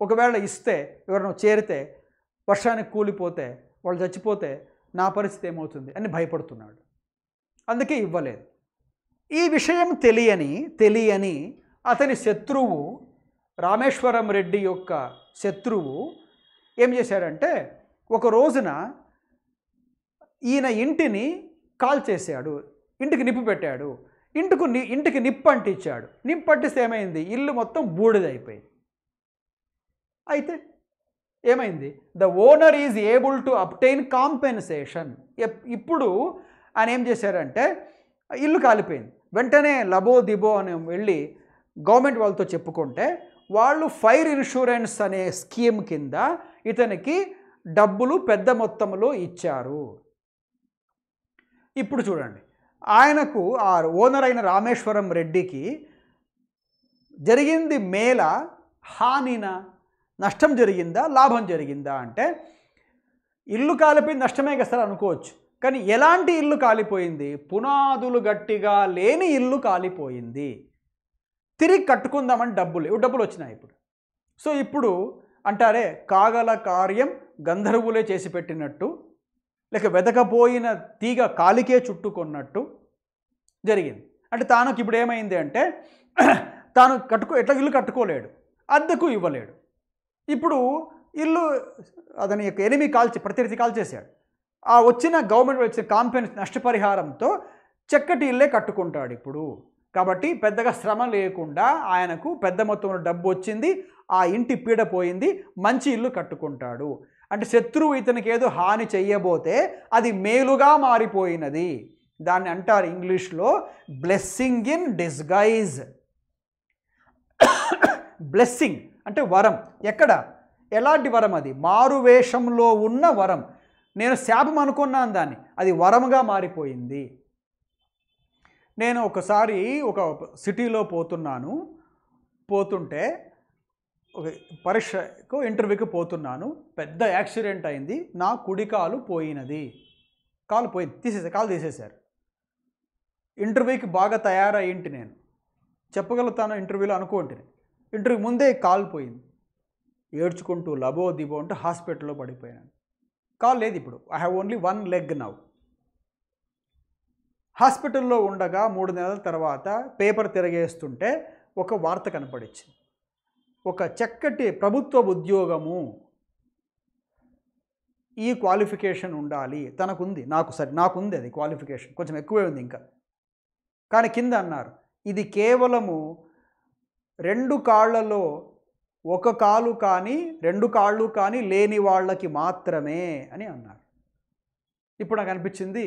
ఒకవేళ ఇస్తే ఎవరినో చేరితే వర్షానికి కూలిపోతే వాళ్ళు చచ్చిపోతే నా పరిస్థితి ఏమవుతుంది అని భయపడుతున్నాడు అందుకే ఇవ్వలేదు ఈ విషయం తెలియని తెలియని అతని శత్రువు రామేశ్వరం రెడ్డి యొక్క శత్రువు ఏం చేశాడంటే ఒక రోజున ఈయన ఇంటిని కాల్ చేశాడు ఇంటికి నిప్పు పెట్టాడు ఇంటికి ని ఇంటికి నిప్పు అంటించాడు నిప్పు అంటిస్తే ఏమైంది ఇల్లు మొత్తం బూడిదైపోయింది అయితే ఏమైంది the owner is able to obtain compensation ఇప్పుడు ఆయన ఏం చేశారంటే ఇల్లు కాలిపోయింది వెంటనే లబో దిబో అని వెళ్ళి గవర్నమెంట్ వాళ్ళతో చెప్పుకుంటే వాళ్ళు ఫైర్ ఇన్సూరెన్స్ అనే స్కీమ్ కింద ఇతనికి డబ్బులు పెద్ద మొత్తంలో ఇచ్చారు ఇప్పుడు చూడండి ఆయనకు ఆ ఓనర్ అయిన రామేశ్వరం రెడ్డికి జరిగింది మేల హానినా నష్టం జరిగిందా లాభం జరిగిందా అంటే ఇల్లు కాలిపోయి నష్టమే కదా అనుకోవచ్చు కానీ ఎలాంటి ఇల్లు కాలిపోయింది పునాదులు గట్టిగా లేని ఇల్లు కాలిపోయింది తిరిగి కట్టుకుందామని డబ్బులు డబ్బులు వచ్చినాయి ఇప్పుడు సో ఇప్పుడు అంటారే కాగల కార్యం గంధర్వులే చేసి పెట్టినట్టు లేక వెతకపోయిన తీగ కాలికే చుట్టుకున్నట్టు జరిగింది అంటే తానుకి ఇప్పుడు ఏమైంది అంటే తాను కట్టుకో ఎట్లా ఇల్లు కట్టుకోలేడు అద్దెకు ఇవ్వలేడు ఇప్పుడు ఇల్లు అతని యొక్క ఎనిమి కాల్చి ప్రత్యర్థి కాల్చేశాడు ఆ వచ్చిన గవర్నమెంట్ వచ్చిన కాంపెన్ నష్టపరిహారంతో చక్కటి ఇల్లే కట్టుకుంటాడు ఇప్పుడు కాబట్టి పెద్దగా శ్రమ లేకుండా ఆయనకు పెద్ద మొత్తంలో డబ్బు వచ్చింది ఆ ఇంటి పీడ పోయింది మంచి ఇల్లు కట్టుకుంటాడు అంటే శత్రువు ఇతనికి ఏదో హాని చెయ్యబోతే అది మేలుగా మారిపోయినది దాన్ని అంటారు ఇంగ్లీష్లో బ్లెస్సింగ్ ఇన్ డిస్గైజ్ బ్లెస్సింగ్ అంటే వరం ఎక్కడ ఎలాంటి వరం అది మారువేషంలో ఉన్న వరం నేను శాపం అనుకున్నాను దాన్ని అది వరంగా మారిపోయింది నేను ఒకసారి ఒక సిటీలో పోతున్నాను పోతుంటే ఒక పరీక్షకు ఇంటర్వ్యూకి పోతున్నాను పెద్ద యాక్సిడెంట్ అయింది నా కుడికాలు పోయినది కాలు పోయింది తీసేసారు కాలు తీసేశారు ఇంటర్వ్యూకి బాగా తయారయ్యింటి నేను చెప్పగలుగుతాను ఇంటర్వ్యూలో అనుకోండి ఇంటర్వ్యూ ముందే కాల్ పోయింది ఏడ్చుకుంటూ లబో దిబో అంటే హాస్పిటల్లో పడిపోయాను కాల్ లేదు ఇప్పుడు I have only one leg now హాస్పిటల్లో ఉండగా మూడు నెలల తర్వాత పేపర్ తిరగేస్తుంటే ఒక వార్త కనపడించింది ఒక చక్కటి ప్రభుత్వ ఉద్యోగము ఈ క్వాలిఫికేషన్ ఉండాలి తనకుంది నాకు సరే నాకుంది అది క్వాలిఫికేషన్ కొంచెం ఎక్కువే ఉంది ఇంకా కానీ కింద అన్నారు ఇది కేవలము రెండు కాళ్లలో ఒక కాలు కానీ రెండు కాళ్ళు కానీ లేని వాళ్ళకి మాత్రమే అని అన్నారు ఇప్పుడు నాకు అనిపించింది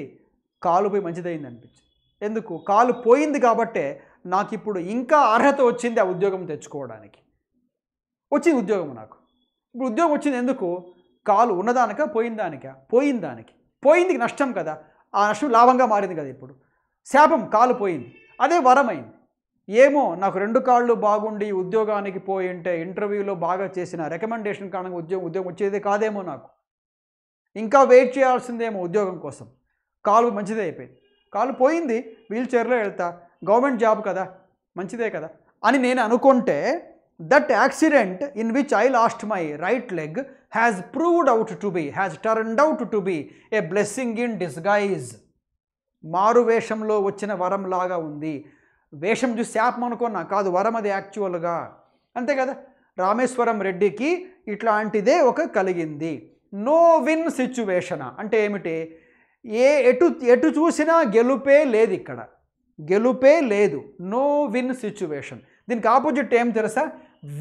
కాలు పోయి మంచిదైంది అనిపించింది ఎందుకు కాలు పోయింది కాబట్టే నాకు ఇప్పుడు ఇంకా అర్హత వచ్చింది ఆ ఉద్యోగం తెచ్చుకోవడానికి వచ్చింది ఉద్యోగం నాకు ఇప్పుడు ఉద్యోగం వచ్చింది ఎందుకు కాలు ఉన్నదానిక పోయిందానిక పోయిందానికి పోయింది నష్టం కదా ఆ నష్టం లాభంగా మారింది కదా ఇప్పుడు శాపం కాలుపోయింది అదే వరమైంది ఏమో నాకు రెండు కాళ్ళు బాగుండి ఉద్యోగానికి పోయి ఉంటే ఇంటర్వ్యూలో బాగా చేసిన రికమెండేషన్ కారణంగా ఉద్యోగం ఉద్యోగం వచ్చేది కాదేమో నాకు ఇంకా వెయిట్ చేయాల్సిందేమో ఉద్యోగం కోసం కాలు మంచిదే అయిపోయింది కాలు పోయింది వీల్ చైర్లో వెళ్తా గవర్నమెంట్ జాబ్ కదా మంచిదే కదా అని నేను అనుకుంటే that accident in which I lost my right leg has proved out to be has turned out to be a blessing in disguise మారు వేషంలో వచ్చిన వరంలాగా ఉంది వేషం చూసి శాపం అనుకున్నా కాదు వరం అది యాక్చువల్గా అంతే కదా రామేశ్వరం రెడ్డికి ఇట్లాంటిదే ఒక కలిగింది నో విన్ సిచ్యువేషన్ అంటే ఏమిటి ఏ ఎటు ఎటు చూసినా గెలుపే లేదు ఇక్కడ గెలుపే లేదు నో విన్ సిచ్యువేషన్ దీనికి ఆపోజిట్ ఏం తెలుసా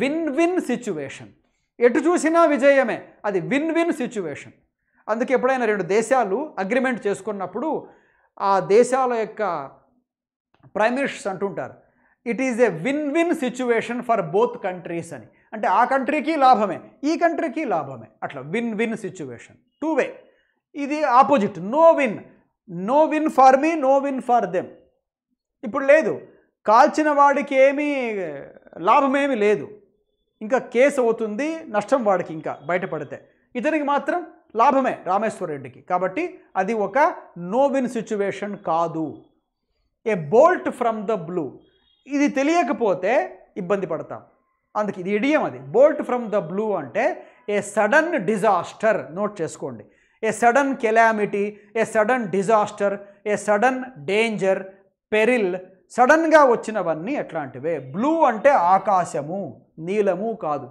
విన్ విన్ సిచ్యువేషన్ ఎటు చూసినా విజయమే అది విన్ విన్ సిచ్యువేషన్ అందుకే ఎప్పుడైనా రెండు దేశాలు అగ్రిమెంట్ చేసుకున్నప్పుడు ఆ దేశాల యొక్క ప్రైమ్ మినిస్టర్స్ అంటుంటారు it is a win win situation for both countries అని అంటే ఆ కంట్రీకి లాభమే ఈ కంట్రీకి లాభమే అట్లా win win situation two way ఇది opposite no win no win for me no win for them ఇప్పుడు లేదు కాల్చిన వాడికి ఏమీ లాభమేమీ లేదు ఇంకా కేసు అవుతుంది నష్టం వాడికి ఇంకా బయటపడితే ఇతనికి మాత్రం లాభమే రామేశ్వర రెడ్డికి కాబట్టి అది ఒక నో విన్ సిచ్యువేషన్ కాదు a bolt from the blue ఇది తెలియకపోతే ఇబ్బంది పడతాం అందుకే ఇది ఇడియం అది బోల్ట్ ఫ్రమ్ ద బ్లూ అంటే ఏ సడన్ డిజాస్టర్ నోట్ చేసుకోండి a sudden calamity a sudden disaster a sudden danger peril సడన్గా వచ్చినవన్నీ ఎట్లాంటివే బ్లూ అంటే ఆకాశము నీలము కాదు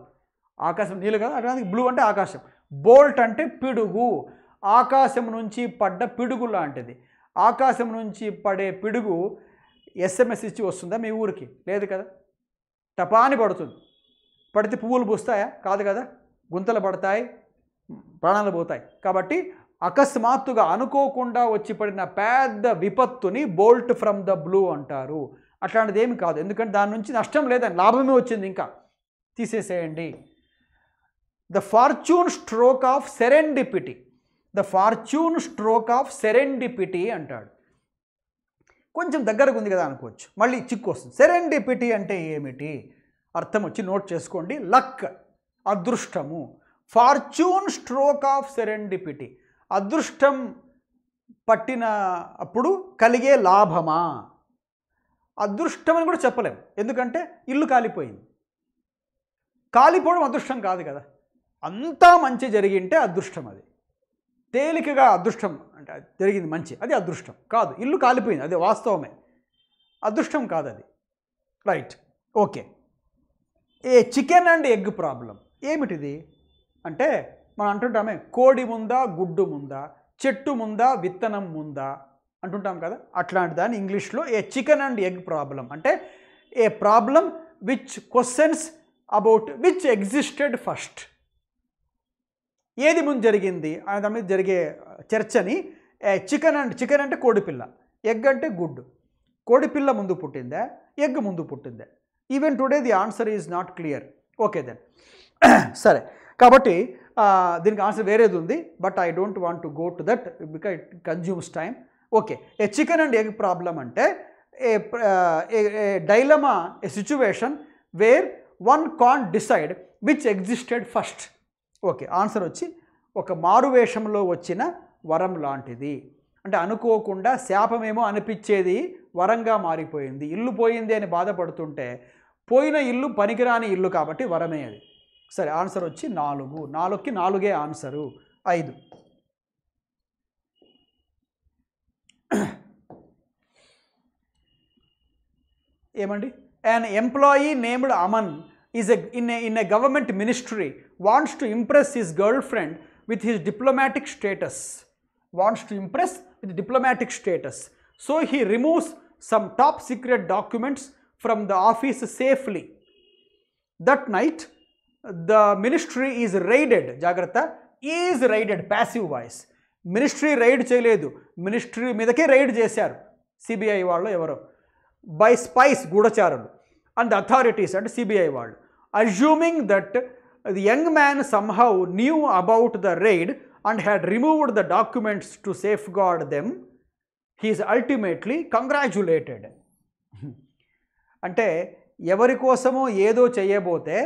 ఆకాశం నీలు కాదు అట్లాంటి బ్లూ అంటే ఆకాశం బోల్ట్ అంటే పిడుగు ఆకాశం నుంచి పడ్డ పిడుగు లాంటిది ఆకాశం నుంచి పడే పిడుగు ఎస్ఎంఎస్ ఇచ్చి వస్తుందా మీ ఊరికి లేదు కదా టపాని పడుతుంది పడితే పువ్వులు పూస్తాయా కాదు కదా గుంతలు పడతాయి ప్రాణాలు పోతాయి కాబట్టి అకస్మాత్తుగా అనుకోకుండా వచ్చి పడిన పెద్ద విపత్తుని బోల్ట్ ఫ్రమ్ ద బ్లూ అంటారు అట్లాంటిది ఏమి కాదు ఎందుకంటే దాని నుంచి నష్టం లేదని లాభమే వచ్చింది ఇంకా తీసేసేయండి the fortune stroke of serendipity the fortune stroke of serendipity అంటాడు కొంచెం దగ్గరకు ఉంది కదా అనుకోవచ్చు మళ్ళీ చిక్కు వస్తుంది సెరెండిపిటీ అంటే ఏమిటి అర్థం వచ్చి నోట్ చేసుకోండి లక్ అదృష్టము ఫార్చ్యూన్ స్ట్రోక్ ఆఫ్ సెరెండిపిటీ అదృష్టం పట్టిన అప్పుడు కలిగే లాభమా అదృష్టం అని కూడా చెప్పలేము ఎందుకంటే ఇల్లు కాలిపోయింది కాలిపోవడం అదృష్టం కాదు కదా అంతా మంచి జరిగింటే అదృష్టం అది తేలికగా అదృష్టం అంటే జరిగింది మంచి అది అదృష్టం కాదు ఇల్లు కాలిపోయింది అది వాస్తవమే అదృష్టం కాదు అది right okay a chicken and egg problem ఏమిటిది అంటే మనం అంటుంటామే కోడి ముందా గుడ్డు ముందా చెట్టు ముందా విత్తనం ముందా అంటుంటాం కదా అట్లాంటి దాన్ని ఇంగ్లీష్లో a chicken and egg problem అంటే a problem which questions about which existed first ఏది ముందు జరిగింది ఆయన దాని మీద జరిగే చర్చని చికెన్ అండ్ చికెన్ అంటే కోడిపిల్ల ఎగ్ అంటే గుడ్డు కోడిపిల్ల ముందు పుట్టిందే ఎగ్ ముందు పుట్టిందే even today the answer is not clear okay then సరే కాబట్టి దీనికి ఆన్సర్ వేరేది ఉంది but I don't want to go to that because it consumes time okay a chicken and egg problem అంటే a dilemma a situation where one can decide which existed first okay answer వచ్చి ఒక మారువేషంలో వచ్చిన వరం లాంటిది అంటే అనుకోకుండా శాపమేమో అనిపించేది వరంగా మారిపోయింది ఇల్లు పోయింది అని బాధపడుతుంటే పోయిన ఇల్లు పనికిరాని ఇల్లు కాబట్టి వరమే అది సరే ఆన్సర్ వచ్చి నాలుగు నాలుగుకి నాలుగే ఆన్సరు ఐదు ఏమండి and employee named Aman is a in in a government ministry wants to impress his girlfriend with his diplomatic status. Wants to impress with diplomatic status. So he removes some top secret documents from the office safely. That night, the ministry is raided. Jagrata is raided passive voice. Ministry raid చేయలేదు ministry మీదకే raid చేశారు CBI వాళ్ళు ఎవరో by spies గూఢచారులు and authorities అంటే CBI వాళ్ళు assuming that the young man somehow knew about the raid and had removed the documents to safeguard them, he is ultimately congratulated. అంటే ఎవరి కోసమో ఏదో చేయబోతే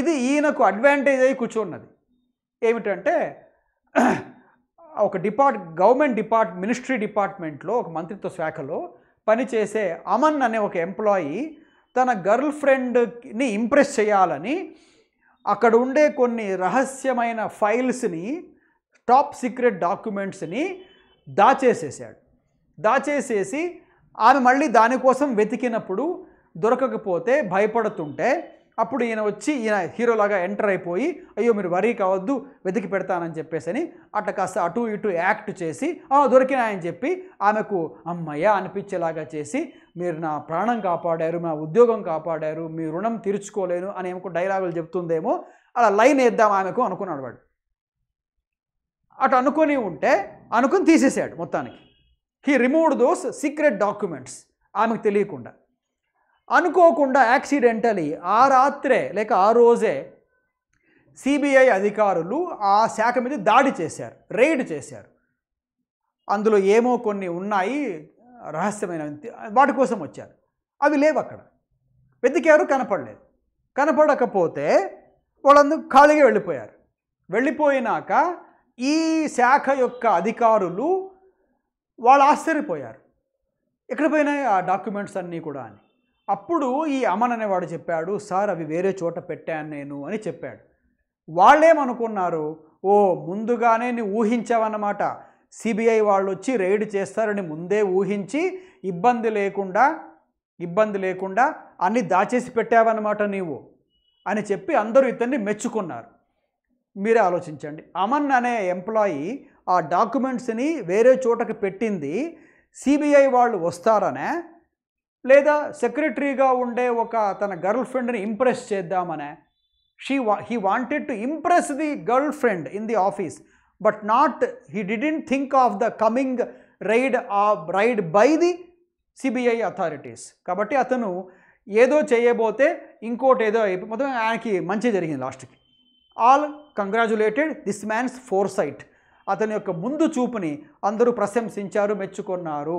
ఇది ఈయనకు అడ్వాంటేజ్ అయి కూర్చున్నది ఏమిటంటే ఒక డిపార్ట్ గవర్నమెంట్ డిపార్ట్ మినిస్ట్రీ డిపార్ట్మెంట్లో ఒక మంత్రిత్వ శాఖలో పనిచేసే అమన్ అనే ఒక ఎంప్లాయీ తన గర్ల్ ఫ్రెండ్ని ఇంప్రెస్ చేయాలని అక్కడ ఉండే కొన్ని రహస్యమైన ఫైల్స్ని టాప్ సీక్రెట్ డాక్యుమెంట్స్ని దాచేసేసాడు దాచేసేసి ఆమె మళ్ళీ దానికోసం వెతికినప్పుడు దొరకకపోతే భయపడుతుంటే అప్పుడు ఈయన వచ్చి ఈయన హీరోలాగా ఎంటర్ అయిపోయి అయ్యో మీరు వరీ కావద్దు వెతికి పెడతానని చెప్పేసి అని అట్లా కాస్త అటు ఇటు యాక్ట్ చేసి దొరికిన చెప్పి ఆమెకు అమ్మయ్య అనిపించేలాగా చేసి మీరు నా ప్రాణం కాపాడారు నా ఉద్యోగం కాపాడారు మీ రుణం తీర్చుకోలేను అని ఏమో డైలాగులు చెప్తుందేమో అలా లైన్ వేద్దాం ఆమెకు అనుకున్నాడు వాడు అటు అనుకొని ఉంటే అనుకుని తీసేశాడు మొత్తానికి he removed those secret documents ఆమెకు తెలియకుండా అనుకోకుండా యాక్సిడెంటలీ ఆ రాత్రే లేక ఆ రోజే సిబిఐ అధికారులు ఆ శాఖ మీద దాడి చేశారు రైడ్ చేశారు అందులో ఏమో కొన్ని ఉన్నాయి రహస్యమైన వాటి కోసం వచ్చారు అవి లేవు అక్కడ వెతికారు కనపడలేదు కనపడకపోతే వాళ్ళందరూ ఖాళీగా వెళ్ళిపోయారు వెళ్ళిపోయినాక ఈ శాఖ యొక్క అధికారులు వాళ్ళు ఆశ్చర్యపోయారు ఎక్కడ పోయినాయి ఆ డాక్యుమెంట్స్ అన్నీ కూడా అని అప్పుడు ఈ అమన్ అనేవాడు చెప్పాడు సార్ అవి వేరే చోట పెట్టాను నేను అని చెప్పాడు వాళ్ళేమనుకున్నారు ఓ ముందుగానే నువ్వు ఊహించావన్నమాట సిబిఐ వాళ్ళు వచ్చి రైడ్ చేస్తారని ముందే ఊహించి ఇబ్బంది లేకుండా ఇబ్బంది లేకుండా అన్ని దాచేసి పెట్టావన్నమాట నీవు అని చెప్పి అందరూ ఇతన్ని మెచ్చుకున్నారు మీరే ఆలోచించండి అమన్ అనే ఎంప్లాయీ ఆ డాక్యుమెంట్స్ని వేరే చోటకి పెట్టింది సిబిఐ వాళ్ళు వస్తారనే లేదా సెక్రటరీగా ఉండే ఒక తన గర్ల్ ఫ్రెండ్ని ఇంప్రెస్ చేద్దామనే she was he wanted to impress the girl friend in the office but not he didn't think of the coming raid a raid by the CBI authorities కాబట్టి అతను ఏదో చేయబోతే ఇంకోటి ఏదో మొత్తం ఆయనకి మంచి జరిగింది లాస్ట్కి all congratulated this man's foresight అతని యొక్క ముందు చూపుని అందరూ ప్రశంసించారు మెచ్చుకున్నారు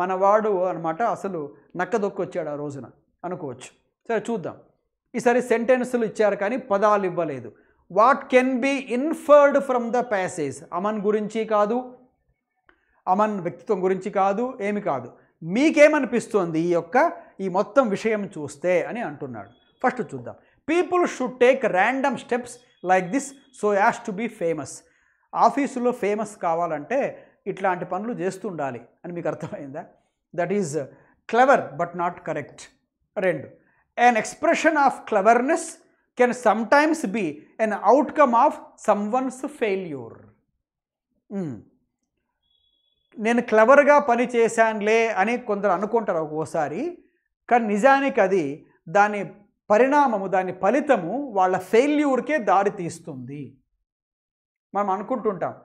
మనవాడు అనమాట అసలు నక్కదొక్కొచ్చాడు ఆ రోజున అనుకోవచ్చు సరే చూద్దాం ఈసారి సెంటెన్సులు ఇచ్చారు కానీ పదాలు ఇవ్వలేదు what can be inferred from the passage Aman గురించి కాదు అమన్ వ్యక్తిత్వం గురించి కాదు ఏమి కాదు మీకేమనిపిస్తోంది ఈ యొక్క ఈ మొత్తం విషయం చూస్తే అని అంటున్నాడు ఫస్ట్ చూద్దాం people should take random steps like this so as to be famous ఆఫీసులో ఫేమస్ కావాలంటే ఇట్లాంటి పనులు చేస్తుండాలి అని మీకు అర్థమైందా that is clever but not correct రెండు an expression of cleverness can be be outcome of someone's failure నేను క్లవర్గా పని చేశానులే అని కొందరు అనుకుంటారు ఒక్కోసారి కానీ నిజానికి అది దాని పరిణామము దాని ఫలితము వాళ్ళ ఫెయిల్యూర్కే దారి తీస్తుంది మనం అనుకుంటుంటాం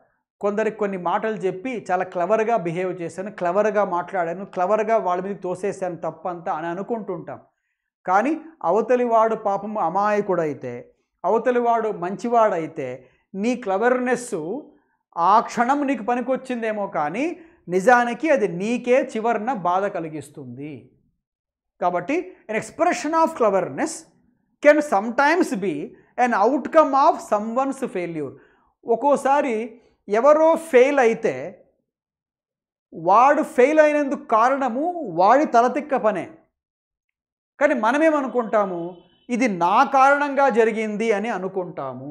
కొందరికి కొన్ని మాటలు చెప్పి చాలా క్లవర్గా బిహేవ్ చేశాను క్లవర్గా మాట్లాడాను క్లవర్గా వాళ్ళ మీద తోసేసాను తప్పంతా అని అనుకుంటుంటాం కానీ అవతలివాడు పాపం అమాయకుడైతే అవతలివాడు మంచివాడైతే నీ క్లవర్నెస్ ఆ క్షణం నీకు పనికొచ్చిందేమో కానీ నిజానికి అది నీకే చివరిన బాధ కలిగిస్తుంది కాబట్టి an expression of cleverness can sometimes be an outcome of someone's failure ఒక్కోసారి ఎవరో ఫెయిల్ అయితే వాడు ఫెయిల్ అయినందుకు కారణము వాడి తలతిక్క పనే కానీ మనమేమనుకుంటాము ఇది నా కారణంగా జరిగింది అని అనుకుంటాము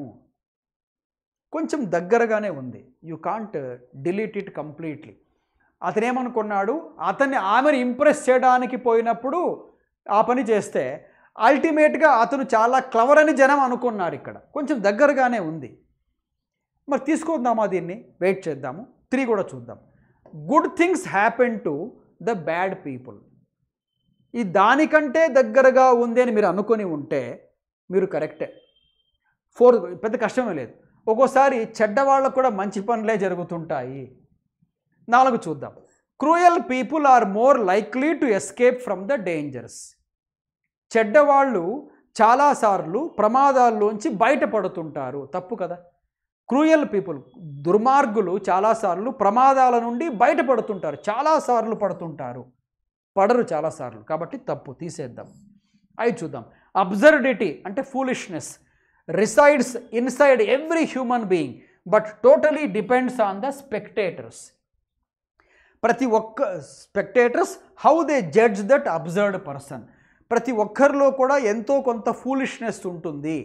కొంచెం దగ్గరగానే ఉంది you can't delete it completely అతనేమనుకున్నాడు అతన్ని ఆమెను ఇంప్రెస్ చేయడానికి పోయినప్పుడు ఆ పని చేస్తే అల్టిమేట్గా అతను చాలా క్లవర్ అని జనం అనుకున్నారు ఇక్కడ కొంచెం దగ్గరగానే ఉంది మరి తీసుకుందామా దీన్ని వెయిట్ చేద్దాము త్రీ కూడా చూద్దాం good things happen to the bad people ఈ దానికంటే దగ్గరగా ఉంది అని మీరు అనుకొని ఉంటే మీరు కరెక్టే ఫోర్ పెద్ద కష్టమే లేదు ఒక్కోసారి చెడ్డవాళ్ళకు కూడా మంచి పనులే జరుగుతుంటాయి నాలుగు చూద్దాం cruel people are more likely to escape from the dangers చెడ్డవాళ్ళు చాలాసార్లు ప్రమాదాల్లోంచి బయటపడుతుంటారు తప్పు కదా క్రూయల్ పీపుల్ దుర్మార్గులు చాలాసార్లు ప్రమాదాల నుండి బయటపడుతుంటారు చాలాసార్లు పడుతుంటారు పడరు చాలాసార్లు కాబట్టి తప్పు తీసేద్దాం అవి చూద్దాం అబ్జర్డిటీ అంటే foolishness resides inside every human being but totally depends on the spectators ప్రతి ఒక్క spectators how they judge that observed person ప్రతి ఒక్కరిలో కూడా ఎంతో కొంత ఫూలిష్నెస్ ఉంటుంది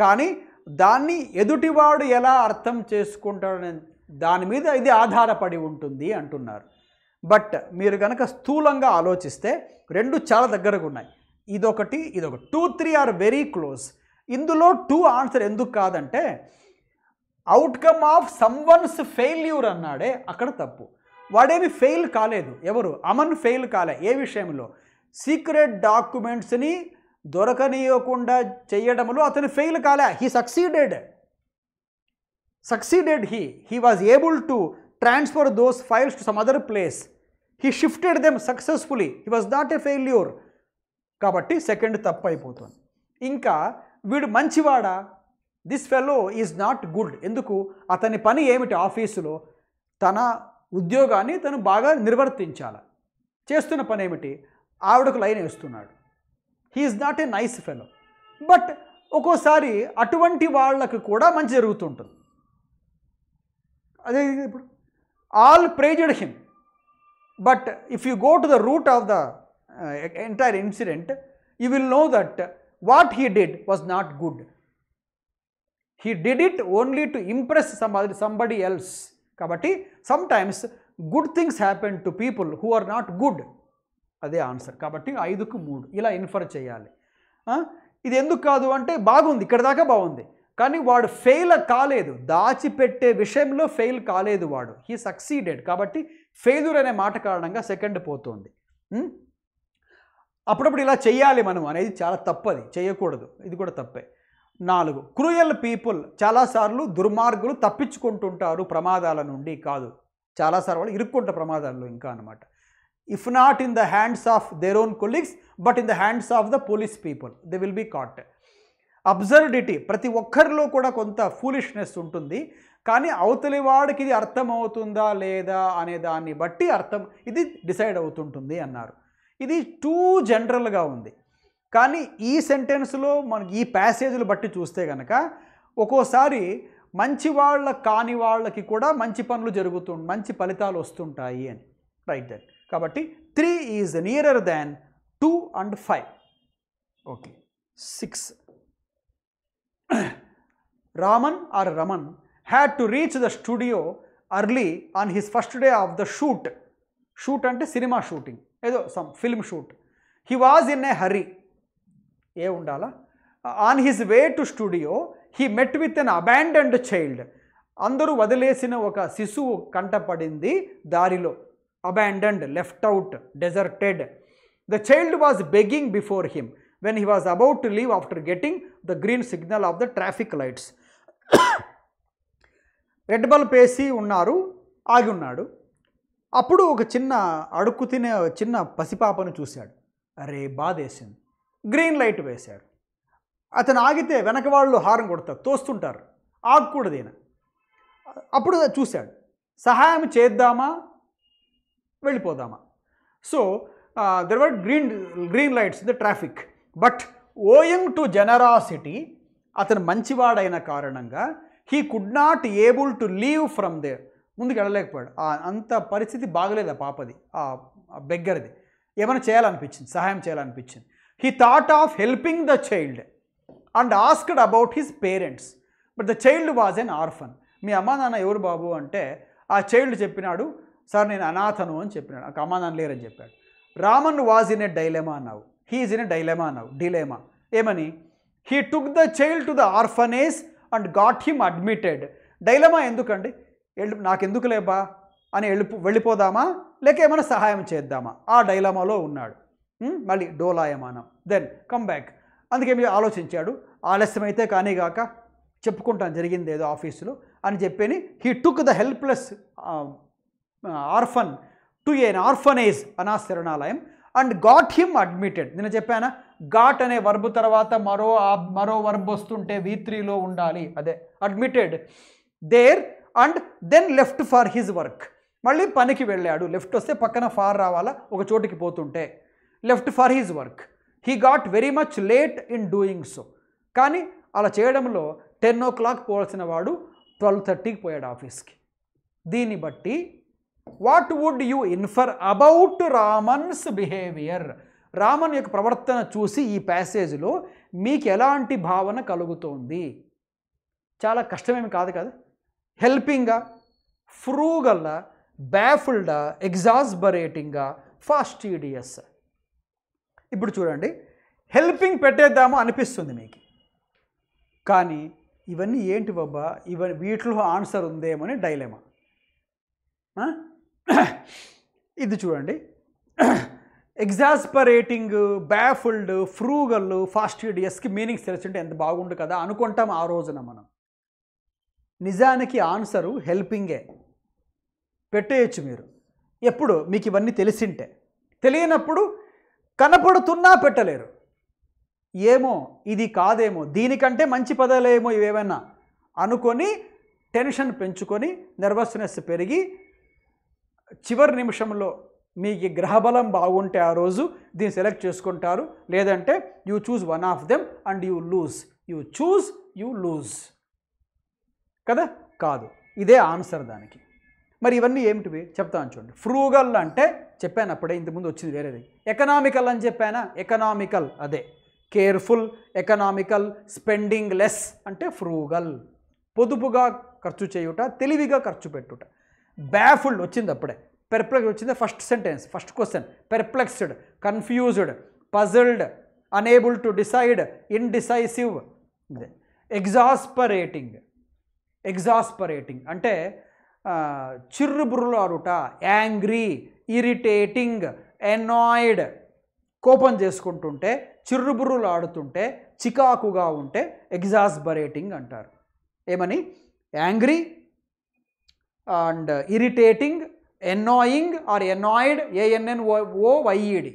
కానీ దాన్ని ఎదుటివాడు ఎలా అర్థం చేసుకుంటాడనే దాని మీద ఇది ఆధారపడి ఉంటుంది అంటున్నారు బట్ మీరు కనుక స్థూలంగా ఆలోచిస్తే రెండు చాలా దగ్గరకు ఉన్నాయి ఇదొకటి ఇదొకటి two three are very close ఇందులో టూ ఆన్సర్ ఎందుకు కాదంటే అవుట్కమ్ ఆఫ్ సమ్వన్స్ ఫెయిల్యూర్ అన్నాడే అక్కడ తప్పు వాడేమి ఫెయిల్ కాలేదు ఎవరు అమన్ ఫెయిల్ కాలే ఏ విషయంలో సీక్రెట్ డాక్యుమెంట్స్ని దొరకనీయకుండా చేయడంలో అతను ఫెయిల్ కాలే he succeeded succeeded he he was able to transfer those files to some other place he shifted them successfully he was not a failure కాబట్టి సెకండ్ తప్పు అయిపోతుంది ఇంకా వీడు మంచివాడా this fellow is not good ఎందుకు అతని పని ఏమిటి ఆఫీసులో తన ఉద్యోగాన్ని తను బాగా నిర్వర్తించాలి చేస్తున్న పని ఏమిటి ఆవిడకు లైన్ వేస్తున్నాడు he's not a nice fellow but ఒక్కోసారి అటువంటి వాళ్ళకు కూడా మంచి జరుగుతుంటుంది అదే ఇప్పుడు all praised him but if you go to the root of the entire incident you will know that what he did was not good he did it only to impress some other somebody else కాబట్టి sometimes good things happen to people who are not good అదే answer కాబట్టి ఐదుకు మూడు ఇలా infer చేయాలి ఇది ఎందుకు కాదు అంటే బాగుంది ఇక్కడ దాకా బాగుంది కానీ వాడు ఫెయిల్ కాలేదు దాచిపెట్టే విషయంలో ఫెయిల్ కాలేదు వాడు హీ సక్సీడెడ్ కాబట్టి ఫెయిల్యూర్ అనే మాట కారణంగా సెకండ్ పోతుంది అప్పుడప్పుడు ఇలా చేయాలి మనం అనేది చాలా తప్పది చేయకూడదు ఇది కూడా తప్పే నాలుగు క్రూయల్ పీపుల్ చాలాసార్లు దుర్మార్గులు తప్పించుకుంటుంటారు ప్రమాదాల నుండి కాదు చాలాసార్లు వాళ్ళు ఇరుక్కుంటారు ప్రమాదాల్లో ఇంకా అనమాట if not in the hands of their own colleagues but in the hands of the police people they will be caught absurdity ప్రతి ఒక్కరిలో కూడా కొంత ఫూలిష్నెస్ ఉంటుంది కానీ అవతలి వాడికి ఇది అర్థమవుతుందా లేదా అనే దాన్ని బట్టి అర్థం ఇది డిసైడ్ అవుతుంటుంది అన్నారు ఇది టూ జనరల్గా ఉంది కానీ ఈ సెంటెన్స్లో మన ఈ ప్యాసేజ్లు బట్టి చూస్తే కనుక ఒక్కోసారి మంచి వాళ్ళ కాని వాళ్ళకి కూడా మంచి పనులు జరుగుతు మంచి ఫలితాలు వస్తుంటాయి అని రైట్ దట్ కాబట్టి three is nearer than two and five okay six Raman or Raman had to reach the studio early on his first day of the shoot shoot అంటే సినిమా షూటింగ్ ఏదో some film shoot he was in a hurry a ఉండాలా on his way to studio he met with an abandoned child అందరూ వదిలేసిన ఒక శిశువు కంటపడింది దారిలో abandoned, left out, deserted. The child was begging before him when he was about to leave after getting the green signal of the traffic lights. Red bulb వేసి ఉన్నారు ఆగి ఉన్నాడు అప్పుడు ఒక చిన్న అడుక్కు తినే చిన్న పసిపాపను చూశాడు అరే బాధేసింది గ్రీన్ లైట్ వేశాడు అతను ఆగితే వెనక వాళ్ళు హారం కొడతారు తోస్తుంటారు ఆగకూడదు ఈయన అప్పుడు చూశాడు సహాయం చేద్దామా వెళ్ళిపోదామా so there were green green lights the traffic but owing to generosity అతను మంచివాడైన కారణంగా he could not able to leave from there ముందుకు వెళ్ళలేకపోయాడు అంత పరిస్థితి బాగలేదు ఆ పాపది ఆ బెగ్గరది ఏమైనా చేయాలనిపించింది సహాయం చేయాలనిపించింది he thought of helping the child and asked about his parents but the child was an orphan మీ అమ్మ నాన్న ఎవరు బాబు అంటే ఆ చైల్డ్ చెప్పినాడు సార్ నేను అనాథను అని చెప్పినాడు ఆ కమానాన్ లేరని చెప్పాడు Raman was in a dilemma అన్నావు హీఈ్ ఇన్ ఎ డైలెమా అన్నావు డిలేమా ఏమని he took the child to the orphanage and got him admitted dilemma ఎందుకండి వెళ్ళి నాకెందుకు లేబా అని వెళ్ళి వెళ్ళిపోదామా లేక ఏమైనా సహాయం చేద్దామా ఆ డైలమాలో ఉన్నాడు మళ్ళీ డోలాయమానం దెన్ కమ్ బ్యాక్ అందుకే మీరు ఆలోచించాడు ఆలస్యమైతే కానీగాక చెప్పుకుంటాను జరిగింది ఏదో ఆఫీసులో అని చెప్పని he took the helpless orphan to an orphanage శరణాలయం అండ్ గాట్ హిమ్ అడ్మిటెడ్ నేను చెప్పానా ఘాట్ అనే వర్బ్ తర్వాత మరో మరో వర్బ్ వస్తుంటే వి త్రీలో ఉండాలి అదే admitted there and then left for his work మళ్ళీ పనికి వెళ్ళాడు లెఫ్ట్ వస్తే పక్కన ఫార్ రావాలా ఒక చోటికి పోతుంటే left for his work he got very much late in doing so కానీ అలా చేయడంలో టెన్ ఓ క్లాక్ పోవాల్సిన వాడు ట్వెల్వ్ థర్టీకి పోయాడు ఆఫీస్కి దీన్ని బట్టి what would you infer about Raman's behaviour Raman యొక్క ప్రవర్తన చూసి ఈ ప్యాసేజ్లో మీకు ఎలాంటి భావన కలుగుతోంది చాలా కష్టమేమి కాదు కదా హెల్పింగా ఫ్రూగల్లా బ్యాఫుల్డా ఎగ్జాస్బరేటింగ్గా ఫాస్టీడియస్ ఇప్పుడు చూడండి హెల్పింగ్ పెట్టేద్దాము అనిపిస్తుంది మీకు కానీ ఇవన్నీ ఏంటి బాబా ఇవన్నీ వీటిలో ఆన్సర్ ఉందేమో అని డైలెమా ఇది చూడండి ఎగ్జాస్పరేటింగ్ బ్యాఫుల్డ్ ఫ్రూగల్ ఫాస్టిడియస్కి మీనింగ్స్ తెలిసింటే ఎంత బాగుండు కదా అనుకుంటాం ఆ రోజున మనం నిజానికి ఆన్సరు హెల్పింగే పెట్టేయచ్చు మీరు ఎప్పుడు మీకు ఇవన్నీ తెలిసింటే తెలియనప్పుడు కనపడుతున్నా పెట్టలేరు ఏమో ఇది కాదేమో దీనికంటే మంచి పదాలేమో ఇవేమైనా అనుకొని టెన్షన్ పెంచుకొని నర్వస్నెస్ పెరిగి చివరి నిమిషంలో మీకు గ్రహబలం బాగుంటే ఆ రోజు దీన్ని సెలెక్ట్ చేసుకుంటారు లేదంటే you choose one of them and you lose you choose you lose కదా కాదు ఇదే ఆన్సర్ దానికి మరి ఇవన్నీ ఏమిటివి చెప్తాను చూడండి ఫ్రూగల్ అంటే చెప్పాను అప్పుడే ఇంతకుముందు వచ్చింది వేరేది ఎకనామికల్ అని చెప్పానా ఎకనామికల్ అదే కేర్ఫుల్ ఎకనామికల్ స్పెండింగ్ లెస్ అంటే ఫ్రూగల్ పొదుపుగా ఖర్చు చేయుట తెలివిగా ఖర్చు పెట్టుట బ్యాఫుల్డ్ వచ్చింది అప్పుడే పెర్ప్లెక్స్ వచ్చింది first sentence first question perplexed confused puzzled unable to decide indecisive ఇదే ఎగ్జాస్పరేటింగ్ ఎగ్జాస్పరేటింగ్ అంటే చిర్రుబుర్రులాడుట యాంగ్రీ ఇరిటేటింగ్ ఎనాయిడ్ కోపం చేసుకుంటుంటే చిర్రుబుర్రులు ఆడుతుంటే చికాకుగా ఉంటే ఎగ్జాస్బరేటింగ్ అంటారు ఏమని angry and irritating annoying or annoyed A N N O Y E D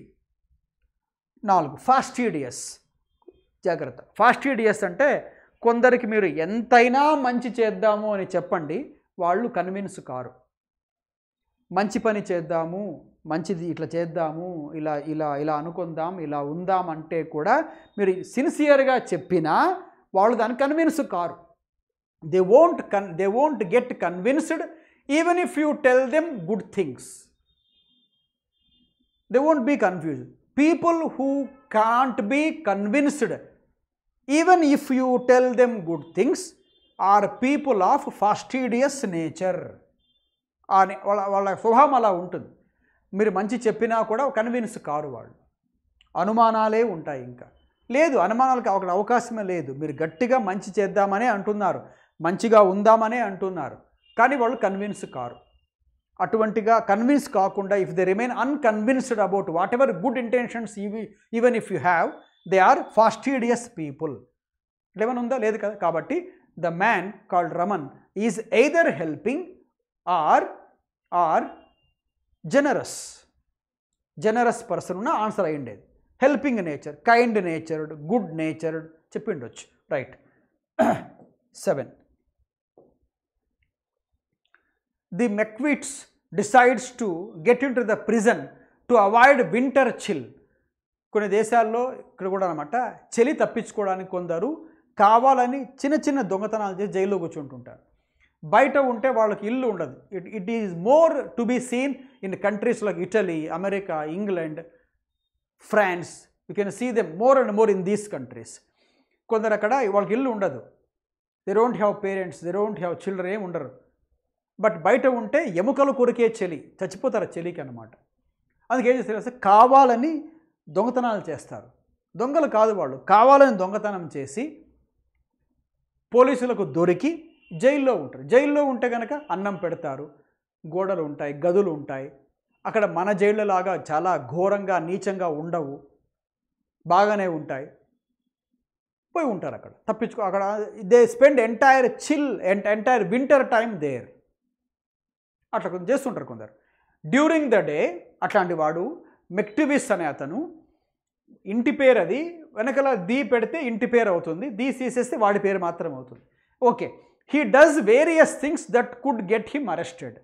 నాలుగు ఫాస్టీడియస్ జాగ్రత్త ఫాస్టీడియస్ అంటే కొందరికి మీరు ఎంతైనా మంచి చేద్దాము అని చెప్పండి వాళ్ళు కన్విన్స్ కారు మంచి పని చేద్దాము మంచిది ఇట్లా చేద్దాము ఇలా ఇలా ఇలా అనుకుందాం ఇలా ఉందాం అంటే కూడా మీరు సిన్సియర్గా చెప్పినా వాళ్ళు దాన్ని కన్విన్స్ కారు they won't con they won't get convinced even if you tell them good things. They won't be confused. People who can't be convinced, even if you tell them good things, are people of fastidious nature. అని వాళ్ళ వాళ్ళ స్వభావం అలా ఉంటుంది మీరు మంచి చెప్పినా కూడా కన్విన్స్ కారు వాళ్ళు అనుమానాలే ఉంటాయి ఇంకా లేదు అనుమానాలకు ఒక అవకాశమే లేదు మీరు గట్టిగా మంచి చేద్దామనే అంటున్నారు మంచిగా ఉందామనే అంటున్నారు కానీ వాళ్ళు కన్విన్స్ కారు అటువంటిగా కన్విన్స్ కాకుండా if they remain unconvinced about whatever good intentions ఇవి even if you have they are fastidious people ఇట్లేమైనా ఉందా లేదు కదా కాబట్టి the man called Raman is either helping or or generous generous person ఉన్న ఆన్సర్ అయ్యిండేది helping nature kind natured good natured చెప్పిండొచ్చు right seven the McWitts decides to get into the prison to avoid winter chill. కొన్ని దేశాల్లో ఇక్కడ కూడా అనమాట చలి తప్పించుకోవడానికి కొందరు కావాలని చిన్న చిన్న దొంగతనాలు చేసి జైల్లో కూర్చుంటుంటారు బయట ఉంటే వాళ్ళకి ఇల్లు ఉండదు it it is more to be seen in countries like Italy America England France you can see them more and more in these countries కొందరు అక్కడ వాళ్ళకి ఇల్లు ఉండదు they don't have parents they don't have children ఏమి ఉండరు but బయట ఉంటే ఎముకలు కొరికే చలి చచ్చిపోతారు చలికి అనమాట అందుకే ఏం చేస్తారు కావాలని దొంగతనాలు చేస్తారు దొంగలు కాదు వాళ్ళు కావాలని దొంగతనం చేసి పోలీసులకు దొరికి జైల్లో ఉంటారు జైల్లో ఉంటే కనుక అన్నం పెడతారు గోడలు ఉంటాయి గదులు ఉంటాయి అక్కడ మన జైళ్ళలాగా చాలా ఘోరంగా నీచంగా ఉండవు బాగానే ఉంటాయి పోయి ఉంటారు అక్కడ తప్పించుకో అక్కడ they spend entire chill entire winter time there అట్లా కొంచెం చేస్తుంటారు కొందరు డ్యూరింగ్ ద డే అట్లాంటి వాడు మెక్టివిస్ అనే అతను ఇంటి పేరు అది వెనకల ది పెడితే ఇంటి పేరు అవుతుంది ది తీసేస్తే వాడి పేరు మాత్రం అవుతుంది okay he does various things that could get him arrested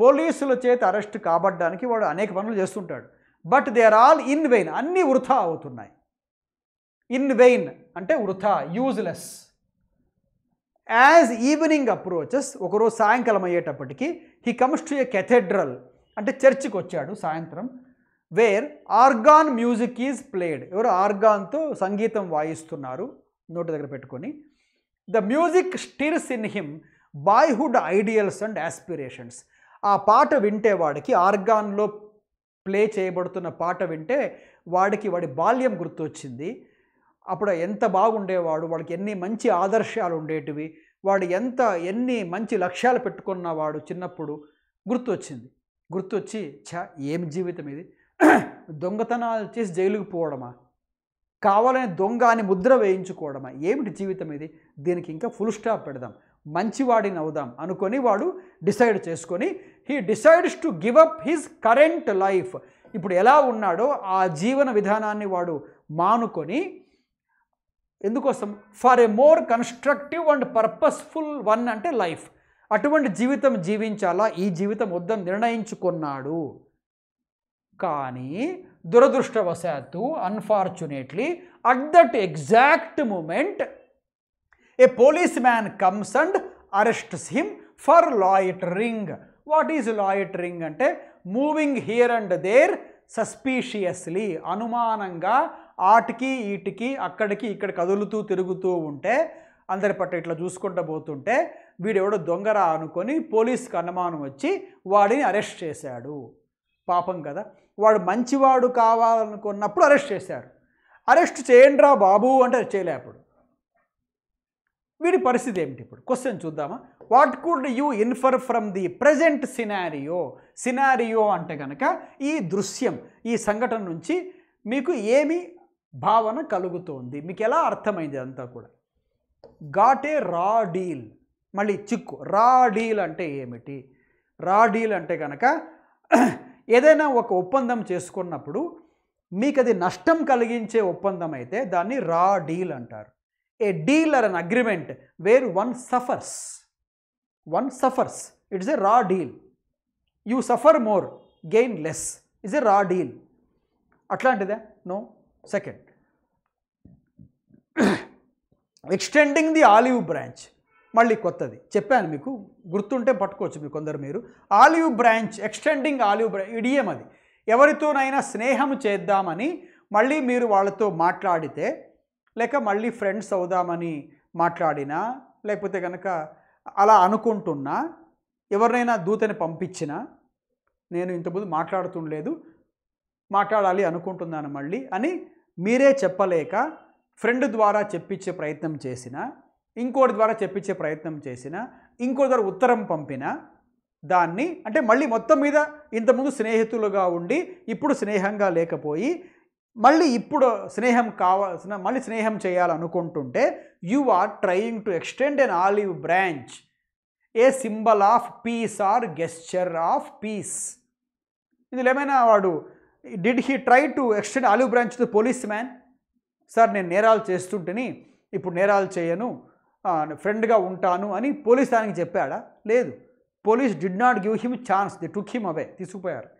పోలీసుల చేత అరెస్ట్ కాబడ్డానికి వాడు అనేక పనులు చేస్తుంటాడు but they are all in vain అన్నీ వృథా అవుతున్నాయి ఇన్ వెయిన్ అంటే వృథా యూజ్లెస్ యాజ్ ఈవినింగ్ అప్రోచెస్ ఒకరోజు సాయంకాలం అయ్యేటప్పటికీ he comes to a cathedral అంటే చర్చికి వచ్చాడు సాయంత్రం where organ music is played ఎవరు ఆర్గాన్తో సంగీతం వాయిస్తున్నారు నోటి దగ్గర పెట్టుకొని the music stirs in him boyhood ideals and aspirations ఆ పాట వింటే వాడికి ఆర్గాన్లో ప్లే చేయబడుతున్న పాట వింటే వాడికి వాడి బాల్యం గుర్తొచ్చింది అప్పుడు ఎంత బాగుండేవాడు వాడికి ఎన్ని మంచి ఆదర్శాలు ఉండేటివి వాడు ఎంత ఎన్ని మంచి లక్ష్యాలు పెట్టుకున్న వాడు చిన్నప్పుడు గుర్తొచ్చింది గుర్తొచ్చి ఛా ఏం జీవితం ఇది దొంగతనాలు చేసి జైలుకు పోవడమా కావాలని దొంగ అని ముద్ర వేయించుకోవడమా ఏమిటి జీవితం ఇది దీనికి ఇంకా ఫుల్ స్టాప్ పెడదాం మంచివాడిని అవుదాం అనుకొని వాడు డిసైడ్ చేసుకొని he decides to give up his current life ఇప్పుడు ఎలా ఉన్నాడో ఆ జీవన విధానాన్ని వాడు మానుకొని ఎందుకోసం for a more constructive and purposeful one అంటే లైఫ్ అటువంటి జీవితం జీవించాలా ఈ జీవితం వద్దని నిర్ణయించుకున్నాడు కానీ దురదృష్టవశాత్తు unfortunately at that exact moment a police man comes and arrests him for loitering what is loitering అంటే moving here and there suspiciously అనుమానంగా ఆటికి ఈటికి అక్కడికి ఇక్కడ కదులుతూ తిరుగుతూ ఉంటే అందరి పట్ల ఇట్లా చూసుకుంటూ పోతుంటే వీడెవడో దొంగరా అనుకొని పోలీస్కి అనుమానం వచ్చి వాడిని అరెస్ట్ చేశాడు పాపం కదా వాడు మంచివాడు కావాలనుకున్నప్పుడు అరెస్ట్ చేశారు అరెస్ట్ చేయండిరా బాబు అంటే చేయలే అప్పుడు వీడి పరిస్థితి ఏమిటి ఇప్పుడు క్వశ్చన్ చూద్దామా what could you infer from the present scenario scenario అంటే కనుక ఈ దృశ్యం ఈ సంఘటన నుంచి మీకు ఏమి భావన కలుగుతోంది మీకు ఎలా అర్థమైంది అంతా కూడా ఘాటే ఏ రా డీల్ మళ్ళీ చిక్కు రా డీల్ అంటే ఏమిటి రా డీల్ అంటే కనుక ఏదైనా ఒక ఒప్పందం చేసుకున్నప్పుడు మీకు అది నష్టం కలిగించే ఒప్పందం అయితే దాన్ని రా డీల్ అంటారు a deal or an agreement where one suffers one suffers it's a raw deal you suffer more gain less is a raw deal అట్లాంటిదే no second extending the olive branch మళ్ళీ కొత్తది చెప్పాను మీకు గుర్తుంటే పట్టుకోవచ్చు మీకు కొందరు మీరు olive branch extending olive branch idiom అది ఎవరితోనైనా స్నేహం చేద్దామని మళ్ళీ మీరు వాళ్ళతో మాట్లాడితే లేక మళ్ళీ ఫ్రెండ్స్ అవుదామని మాట్లాడినా లేకపోతే కనుక అలా అనుకుంటున్నా ఎవరినైనా దూతని పంపించినా నేను ఇంతకుముందు మాట్లాడుతుండలేదు మాట్లాడాలి అనుకుంటున్నాను మళ్ళీ అని మీరే చెప్పలేక ఫ్రెండ్ ద్వారా చెప్పించే ప్రయత్నం చేసిన ఇంకోటి ద్వారా చెప్పించే ప్రయత్నం చేసిన ఇంకో ద్వారా ఉత్తరం పంపిన దాన్ని అంటే మళ్ళీ మొత్తం మీద ఇంతకుముందు స్నేహితులుగా ఉండి ఇప్పుడు స్నేహంగా లేకపోయి మళ్ళీ ఇప్పుడు స్నేహం కావాల్సిన మళ్ళీ స్నేహం చేయాలనుకుంటుంటే you are trying to extend an olive branch a symbol of peace or gesture of peace ఇందులో ఏమైనా వాడు did he try to extend olive branch to police man sir నేను నేరాలు చేస్తుంటేని ఇప్పుడు నేరాలు చేయను ఫ్రెండ్గా ఉంటాను అని పోలీస్ దానికి చెప్పాడా లేదు police did not give him chance they took him away తీసుకుపోయారు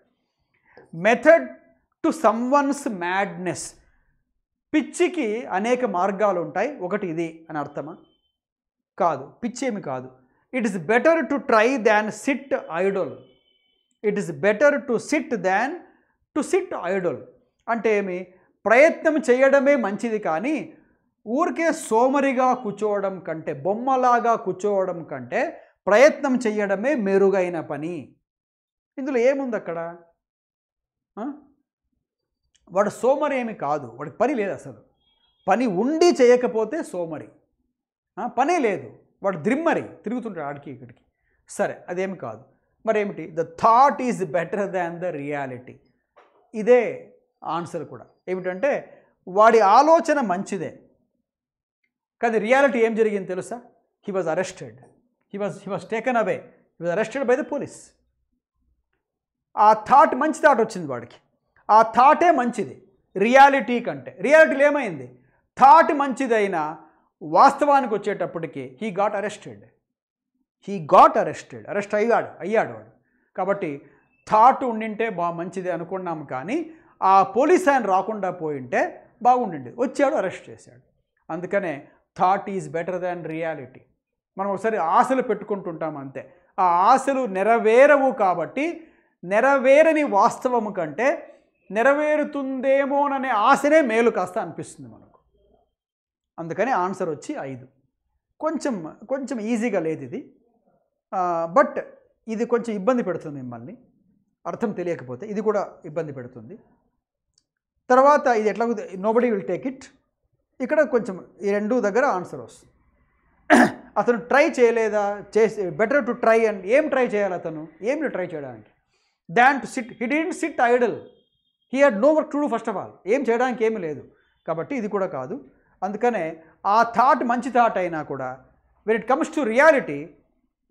method to someone's madness పిచ్చికి అనేక మార్గాలు ఉంటాయి ఒకటి ఇది అని అర్థమా కాదు పిచ్చి ఏమి కాదు it is better to try than sit idle it is better to sit than to sit idle అంటే ఏమి ప్రయత్నం చేయడమే మంచిది కానీ ఊరికే సోమరిగా కూర్చోవడం కంటే బొమ్మలాగా కూర్చోవడం కంటే ప్రయత్నం చేయడమే మెరుగైన పని ఇందులో ఏముంది అక్కడ వాడు సోమరి ఏమి కాదు వాడికి పని లేదు అసలు పని ఉండి చేయకపోతే సోమరి పనే లేదు వాడు ద్రిమ్మరి తిరుగుతుంటాడు ఆడికి ఇక్కడికి సరే అదేమి కాదు మరేమిటి the thought is better than the reality ఇదే ఆన్సర్ కూడా ఏమిటంటే వాడి ఆలోచన మంచిదే కానీ రియాలిటీ ఏం జరిగింది తెలుసా he was arrested he was he was taken away he was arrested by the police ఆ థాట్ మంచి థాట్ వచ్చింది వాడికి ఆ థాటే మంచిది రియాలిటీ కంటే రియాలిటీలో ఏమైంది థాట్ మంచిదైనా వాస్తవానికి వచ్చేటప్పటికి he got arrested he got arrested arrest అయ్యాడు అయ్యాడు వాడు కాబట్టి థాట్ ఉండింటే బా మంచిది అనుకున్నాము కానీ ఆ పోలీస్ ఆయన రాకుండా పోయింటే బాగుండింది వచ్చాడు అరెస్ట్ చేశాడు అందుకనే thought is better than reality మనం ఒకసారి ఆశలు పెట్టుకుంటుంటాం అంతే ఆ ఆశలు నెరవేరవు కాబట్టి నెరవేరని వాస్తవము కంటే నెరవేరుతుందేమోననే ఆశనే మేలు కాస్త అనిపిస్తుంది మనకు అందుకని ఆన్సర్ వచ్చి ఐదు కొంచెం కొంచెం ఈజీగా లేదు ఇది బట్ ఇది కొంచెం ఇబ్బంది పెడుతుంది మిమ్మల్ని అర్థం తెలియకపోతే ఇది కూడా ఇబ్బంది పెడుతుంది తర్వాత ఇది ఎట్లా నోబడి విల్ టేక్ ఇట్ ఇక్కడ కొంచెం ఈ రెండు దగ్గర ఆన్సర్ వస్తుంది అతను ట్రై చేయలేదా చేసి బెటర్ టు ట్రై అండ్ ఏం ట్రై చేయాలి అతను ఏం ట్రై చేయడానికి than to sit he in sit idle he had no work to do first of all ఏం చేయడానికి ఏమి లేదు కాబట్టి ఇది కూడా కాదు అందుకనే ఆ థాట్ మంచి థాట్ అయినా కూడా when it comes to reality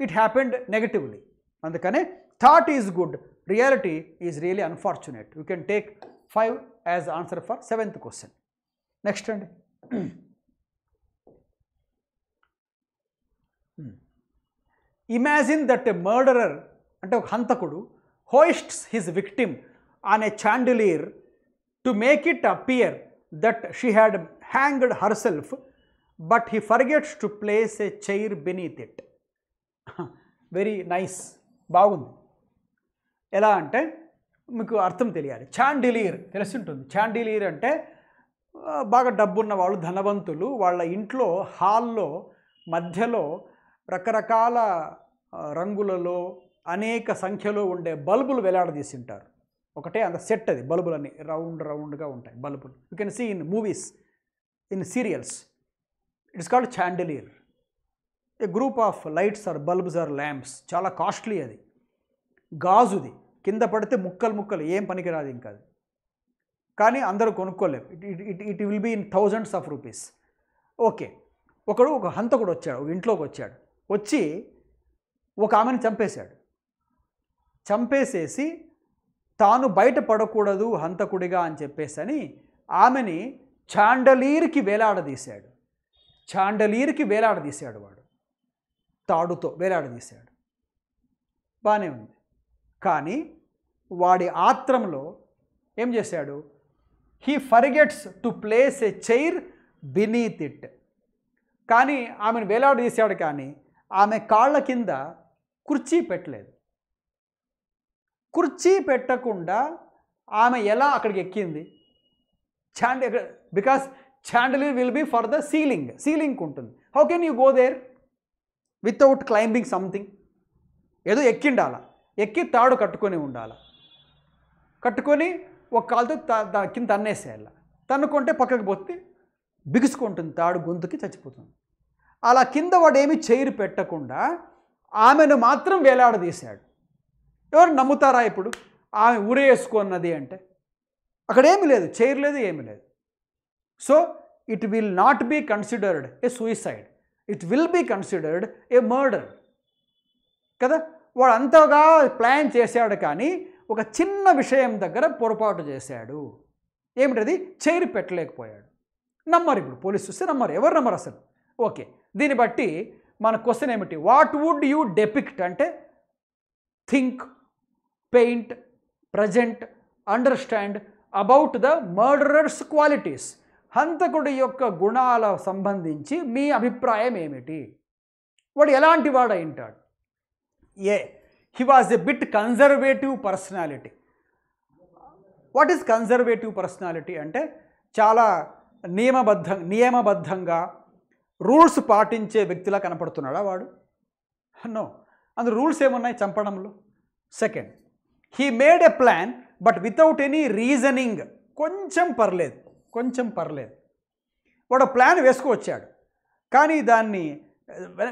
it happened negatively అందుకనే thought is good reality is really unfortunate. You can take 5 as answer for 7th question. Next one. Imagine that a murderer and a hantakudu hoists his victim on a chandelier to make it appear that she had hanged herself, but he forgets to place a chair beneath it. Very nice. Bagundi. ఎలా అంటే మీకు అర్థం తెలియాలి చాండిలీర్ ఉంటుంది చాండిలీర్ అంటే బాగా డబ్బున్న వాళ్ళు ధనవంతులు వాళ్ళ ఇంట్లో హాల్లో మధ్యలో రకరకాల రంగులలో అనేక సంఖ్యలో ఉండే బల్బులు వెలాడదీసి ఉంటారు ఒకటే అంత సెట్ అది అన్నీ రౌండ్ రౌండ్గా ఉంటాయి బల్బులు you can see in movies in serials it's called chandelier a group of lights or bulbs or lamps చాలా కాస్ట్లీ అది గాజుది కింద పడితే ముక్కలు ముక్కలు ఏం పనికిరాదు ఇంకా అది కానీ అందరూ కొనుక్కోలేము it it it will be in thousands of rupees okay ఒకడు ఒక హంతకుడు వచ్చాడు ఒక ఇంట్లోకి వచ్చాడు వచ్చి ఒక ఆమెను చంపేశాడు చంపేసేసి తాను బయట పడకూడదు హంతకుడిగా అని చెప్పేసి అని ఆమెని చాండలీర్కి వేలాడదీశాడు చాండలీర్కి వేలాడదీశాడు వాడు తాడుతో వేలాడదీశాడు బాగానే ఉంది కానీ వాడి ఆత్రంలో ఏం చేశాడు he forgets to place a chair beneath it కానీ ఆమెను తీసాడు కానీ ఆమె కాళ్ళ కింద కుర్చీ పెట్టలేదు కుర్చీ పెట్టకుండా ఆమె ఎలా అక్కడికి ఎక్కింది చాండ్ because chandelier will be for the ceiling ceiling ఉంటుంది how can you go there without climbing something ఏదో ఎక్కిండాలా ఎక్కి తాడు కట్టుకొని ఉండాలి కట్టుకొని ఒక కాలుతో దా కింద తన్నేసేయాలి తన్నుకుంటే పక్కకు పోతే బిగుసుకుంటుంది తాడు గొంతుకి చచ్చిపోతుంది అలా కింద వాడు ఏమి చైరు పెట్టకుండా ఆమెను మాత్రం వేలాడదీశాడు ఎవరు నమ్ముతారా ఇప్పుడు ఆమె ఊరేసుకున్నది అంటే అక్కడ ఏమి లేదు చైర్ లేదు ఏమి లేదు so it will not be considered a suicide it will be considered a murder కదా వాడు అంతగా ప్లాన్ చేశాడు కానీ ఒక చిన్న విషయం దగ్గర పొరపాటు చేశాడు ఏమిటది చైర్ పెట్టలేకపోయాడు నమ్మరు ఇప్పుడు పోలీస్ చూస్తే నమ్మరు ఎవరు నమ్మరు అసలు ఓకే దీన్ని బట్టి మన క్వశ్చన్ ఏమిటి వాట్ వుడ్ యూ డెపిక్ట్ అంటే think paint present understand about the murderer's qualities హంతకుడి యొక్క గుణాల సంబంధించి మీ అభిప్రాయం ఏమిటి వాడు ఎలాంటి వాడు అయింటాడు ఏ he was a bit conservative personality what is conservative personality అంటే చాలా నియమబద్ధ నియమబద్ధంగా రూల్స్ పాటించే వ్యక్తిలా కనపడుతున్నాడా వాడు నో అందు రూల్స్ ఏమున్నాయి చంపడంలో second he made a plan but without any reasoning కొంచెం పర్లేదు కొంచెం పర్లేదు వాడు ప్లాన్ వేసుకువచ్చాడు కానీ దాన్ని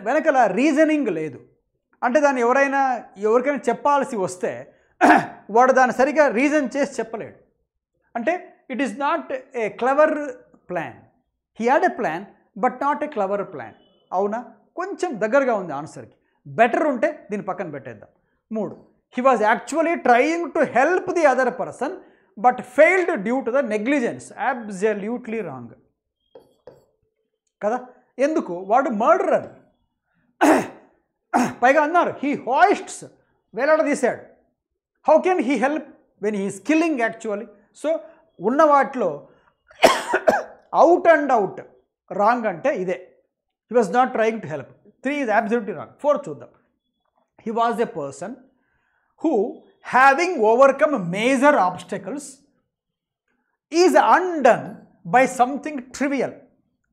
వెనకల రీజనింగ్ లేదు అంటే దాన్ని ఎవరైనా ఎవరికైనా చెప్పాల్సి వస్తే వాడు దాన్ని సరిగా రీజన్ చేసి చెప్పలేడు అంటే it is not a clever plan he had a plan but not a clever plan అవునా కొంచెం దగ్గరగా ఉంది ఆన్సర్కి బెటర్ ఉంటే దీని పక్కన పెట్టేద్దాం మూడు he was actually trying to help the other person but failed due to the negligence absolutely wrong కదా ఎందుకు వాడు మర్డరర్ పైగా అన్నారు హీ హాయిస్ట్స్ వేలాడదీశాడు how can he help when he skilling actually so ఉన్న వాటిలో అవుట్ అండ్ అవుట్ రాంగ్ అంటే ఇదే he was not trying to help three is absolutely wrong four చూద్దాం he was a person who having overcome major obstacles is undone by something trivial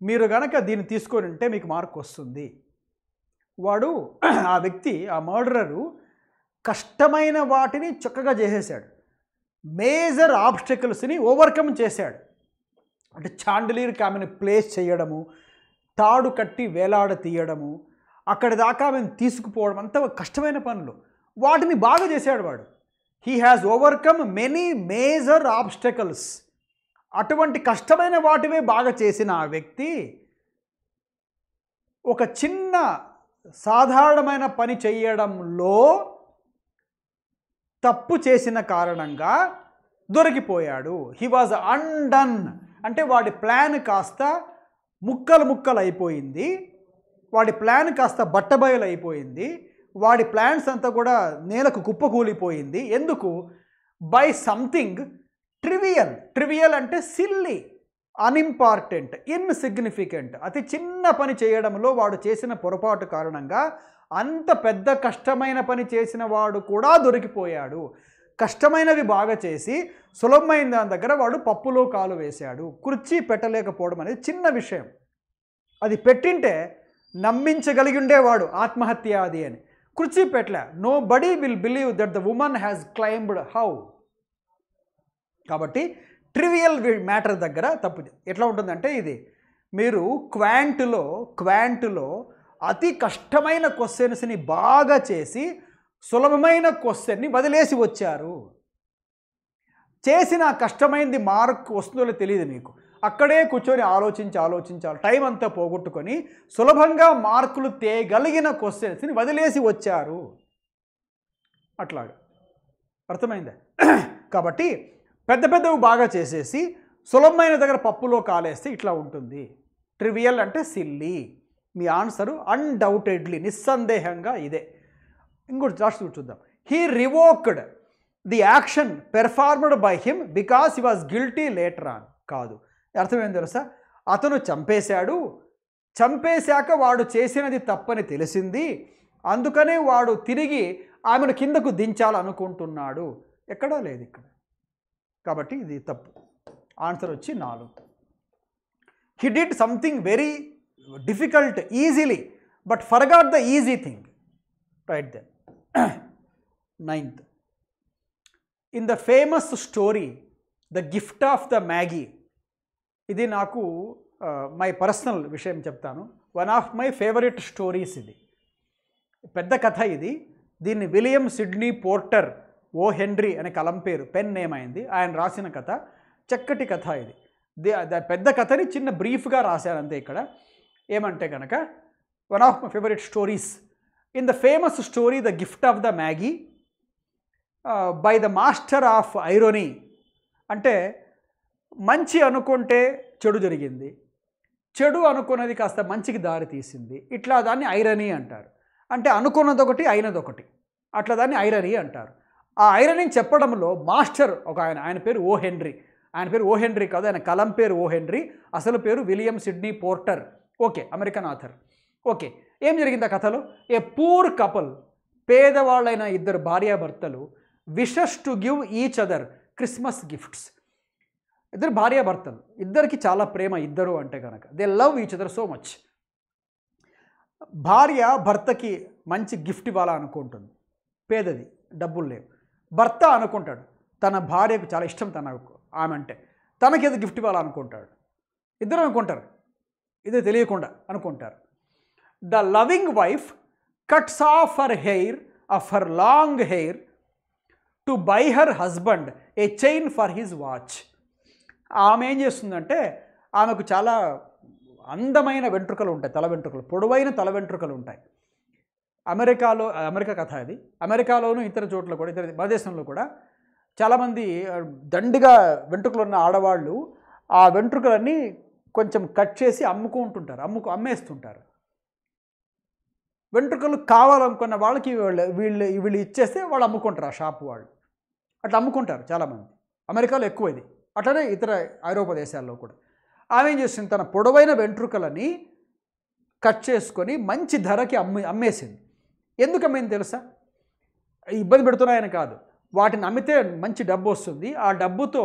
మీరు గనక దీన్ని తీసుకొని ఉంటే మీకు మార్క్ వస్తుంది వాడు ఆ వ్యక్తి ఆ మర్డరరు కష్టమైన వాటిని చక్కగా చేసేసాడు మేజర్ ఆబ్స్టకల్స్ని ఓవర్కమ్ చేశాడు అంటే చాండలీర్కి ఆమెను ప్లేస్ చేయడము తాడు కట్టి వేలాడ తీయడము అక్కడి దాకా ఆమెను తీసుకుపోవడం అంత కష్టమైన పనులు వాటిని బాగా చేశాడు వాడు he has overcome many major obstacles అటువంటి కష్టమైన వాటివే బాగా చేసిన ఆ వ్యక్తి ఒక చిన్న సాధారణమైన పని చేయడంలో తప్పు చేసిన కారణంగా దొరికిపోయాడు హీ వాజ్ అన్డన్ అంటే వాడి ప్లాన్ కాస్త ముక్కలు ముక్కలు అయిపోయింది వాడి ప్లాన్ కాస్త బట్టబయలు అయిపోయింది వాడి ప్లాన్స్ అంతా కూడా నేలకు కుప్పకూలిపోయింది ఎందుకు బై సంథింగ్ ట్రివియల్ ట్రివియల్ అంటే సిల్లీ అన్ఇంపార్టెంట్ ఇన్సిగ్నిఫికెంట్ అతి చిన్న పని చేయడంలో వాడు చేసిన పొరపాటు కారణంగా అంత పెద్ద కష్టమైన పని చేసిన వాడు కూడా దొరికిపోయాడు కష్టమైనవి బాగా చేసి సులభమైన దాని దగ్గర వాడు పప్పులో కాలు వేశాడు కుర్చీ పెట్టలేకపోవడం అనేది చిన్న విషయం అది పెట్టింటే నమ్మించగలిగి ఉండేవాడు ఆత్మహత్య అది అని కుర్చీ పెట్టలే nobody will believe that the woman has climbed how కాబట్టి ట్రివియల్ మ్యాటర్ దగ్గర తప్పు ఎట్లా ఉంటుందంటే ఇది మీరు క్వాంట్లో క్వాంట్లో అతి కష్టమైన క్వశ్చన్స్ని బాగా చేసి సులభమైన క్వశ్చన్ని వదిలేసి వచ్చారు చేసిన కష్టమైనది మార్క్ వస్తుందో తెలియదు మీకు అక్కడే కూర్చొని ఆలోచించి ఆలోచించాలి టైం అంతా పోగొట్టుకొని సులభంగా మార్కులు తేగలిగిన క్వశ్చన్స్ని వదిలేసి వచ్చారు అట్లాగా అర్థమైందా కాబట్టి పెద్ద పెద్దవి బాగా చేసేసి సులభమైన దగ్గర పప్పులో కాలేస్తే ఇట్లా ఉంటుంది ట్రివియల్ అంటే సిల్లీ మీ ఆన్సరు అన్డౌటెడ్లీ నిస్సందేహంగా ఇదే ఇంకోటి జాస్ట్ చూద్దాం he revoked the action performed by him because he was guilty later on కాదు అర్థమేం తెలుసా అతను చంపేశాడు చంపేశాక వాడు చేసినది తప్పని తెలిసింది అందుకనే వాడు తిరిగి ఆమెను కిందకు దించాలనుకుంటున్నాడు ఎక్కడా లేదు ఇక్కడ కాబట్టి ఇది తప్పు ఆన్సర్ వచ్చి నాలుగు he did something very difficult easily but forgot the easy thing right then ninth in the famous story the gift of the Magi ఇది నాకు మై పర్సనల్ విషయం చెప్తాను one of my favourite stories ఇది పెద్ద కథ ఇది దీన్ని William Sydney Porter O Henry అనే కలం పేరు పెన్ నేమ్ అయింది ఆయన రాసిన కథ చక్కటి కథ ఇది పెద్ద కథని చిన్న బ్రీఫ్గా అంతే ఇక్కడ ఏమంటే కనుక one of my favourite stories in the famous story the gift of the Magi by the master of irony అంటే మంచి అనుకుంటే చెడు జరిగింది చెడు అనుకున్నది కాస్త మంచికి దారి తీసింది ఇట్లా దాన్ని ఐరనీ అంటారు అంటే అనుకున్నదొకటి అయినదొకటి అట్లా దాన్ని ఐరనీ అంటారు ఆ ఐరనింగ్ చెప్పడంలో మాస్టర్ ఒక ఆయన ఆయన పేరు ఓ హెన్రీ ఆయన పేరు ఓ హెన్రీ కాదు ఆయన కలం పేరు ఓ హెన్రీ అసలు పేరు William Sydney Porter okay American author okay ఏం జరిగింది ఆ కథలో ఏ పూర్ కపుల్ పేదవాళ్ళైన ఇద్దరు భార్యాభర్తలు wishes to give each other Christmas gifts ఇద్దరు భార్యాభర్తలు ఇద్దరికి చాలా ప్రేమ ఇద్దరు అంటే కనుక they love each other so much భార్య భర్తకి మంచి గిఫ్ట్ ఇవ్వాలనుకుంటుంది పేదది డబ్బులు లేవు భర్త అనుకుంటాడు తన భార్యకు చాలా ఇష్టం తన ఆమె అంటే తనకేదో గిఫ్ట్ ఇవ్వాలనుకుంటాడు ఇద్దరు అనుకుంటారు ఇదే తెలియకుండా అనుకుంటారు the loving wife cuts off her hair off her long hair to buy her husband a chain for his watch ఆమె ఏం చేస్తుందంటే ఆమెకు చాలా అందమైన వెంట్రుకలు ఉంటాయి తల వెంట్రుకలు పొడవైన తల వెంట్రుకలు ఉంటాయి అమెరికాలో అమెరికా కథ అది అమెరికాలోనూ ఇతర చోట్ల కూడా ఇతర మన దేశంలో కూడా చాలామంది దండిగా వెంట్రుకలు ఉన్న ఆడవాళ్ళు ఆ వెంట్రుకలన్నీ కొంచెం కట్ చేసి అమ్ముకుంటుంటారు అమ్ముకు అమ్మేస్తుంటారు వెంట్రుకలు కావాలనుకున్న వాళ్ళకి వీళ్ళు వీళ్ళు వీళ్ళు ఇచ్చేస్తే వాళ్ళు అమ్ముకుంటారు ఆ షాపు వాళ్ళు అట్లా అమ్ముకుంటారు చాలామంది అమెరికాలో ఎక్కువ ఇది అట్లనే ఇతర ఐరోపా దేశాల్లో కూడా ఆమె ఏం చేసింది తన పొడవైన వెంట్రుకలని కట్ చేసుకొని మంచి ధరకి అమ్మి అమ్మేసింది ఎందుకమైంది తెలుసా ఇబ్బంది పెడుతున్నాయని కాదు వాటిని అమ్మితే మంచి డబ్బు వస్తుంది ఆ డబ్బుతో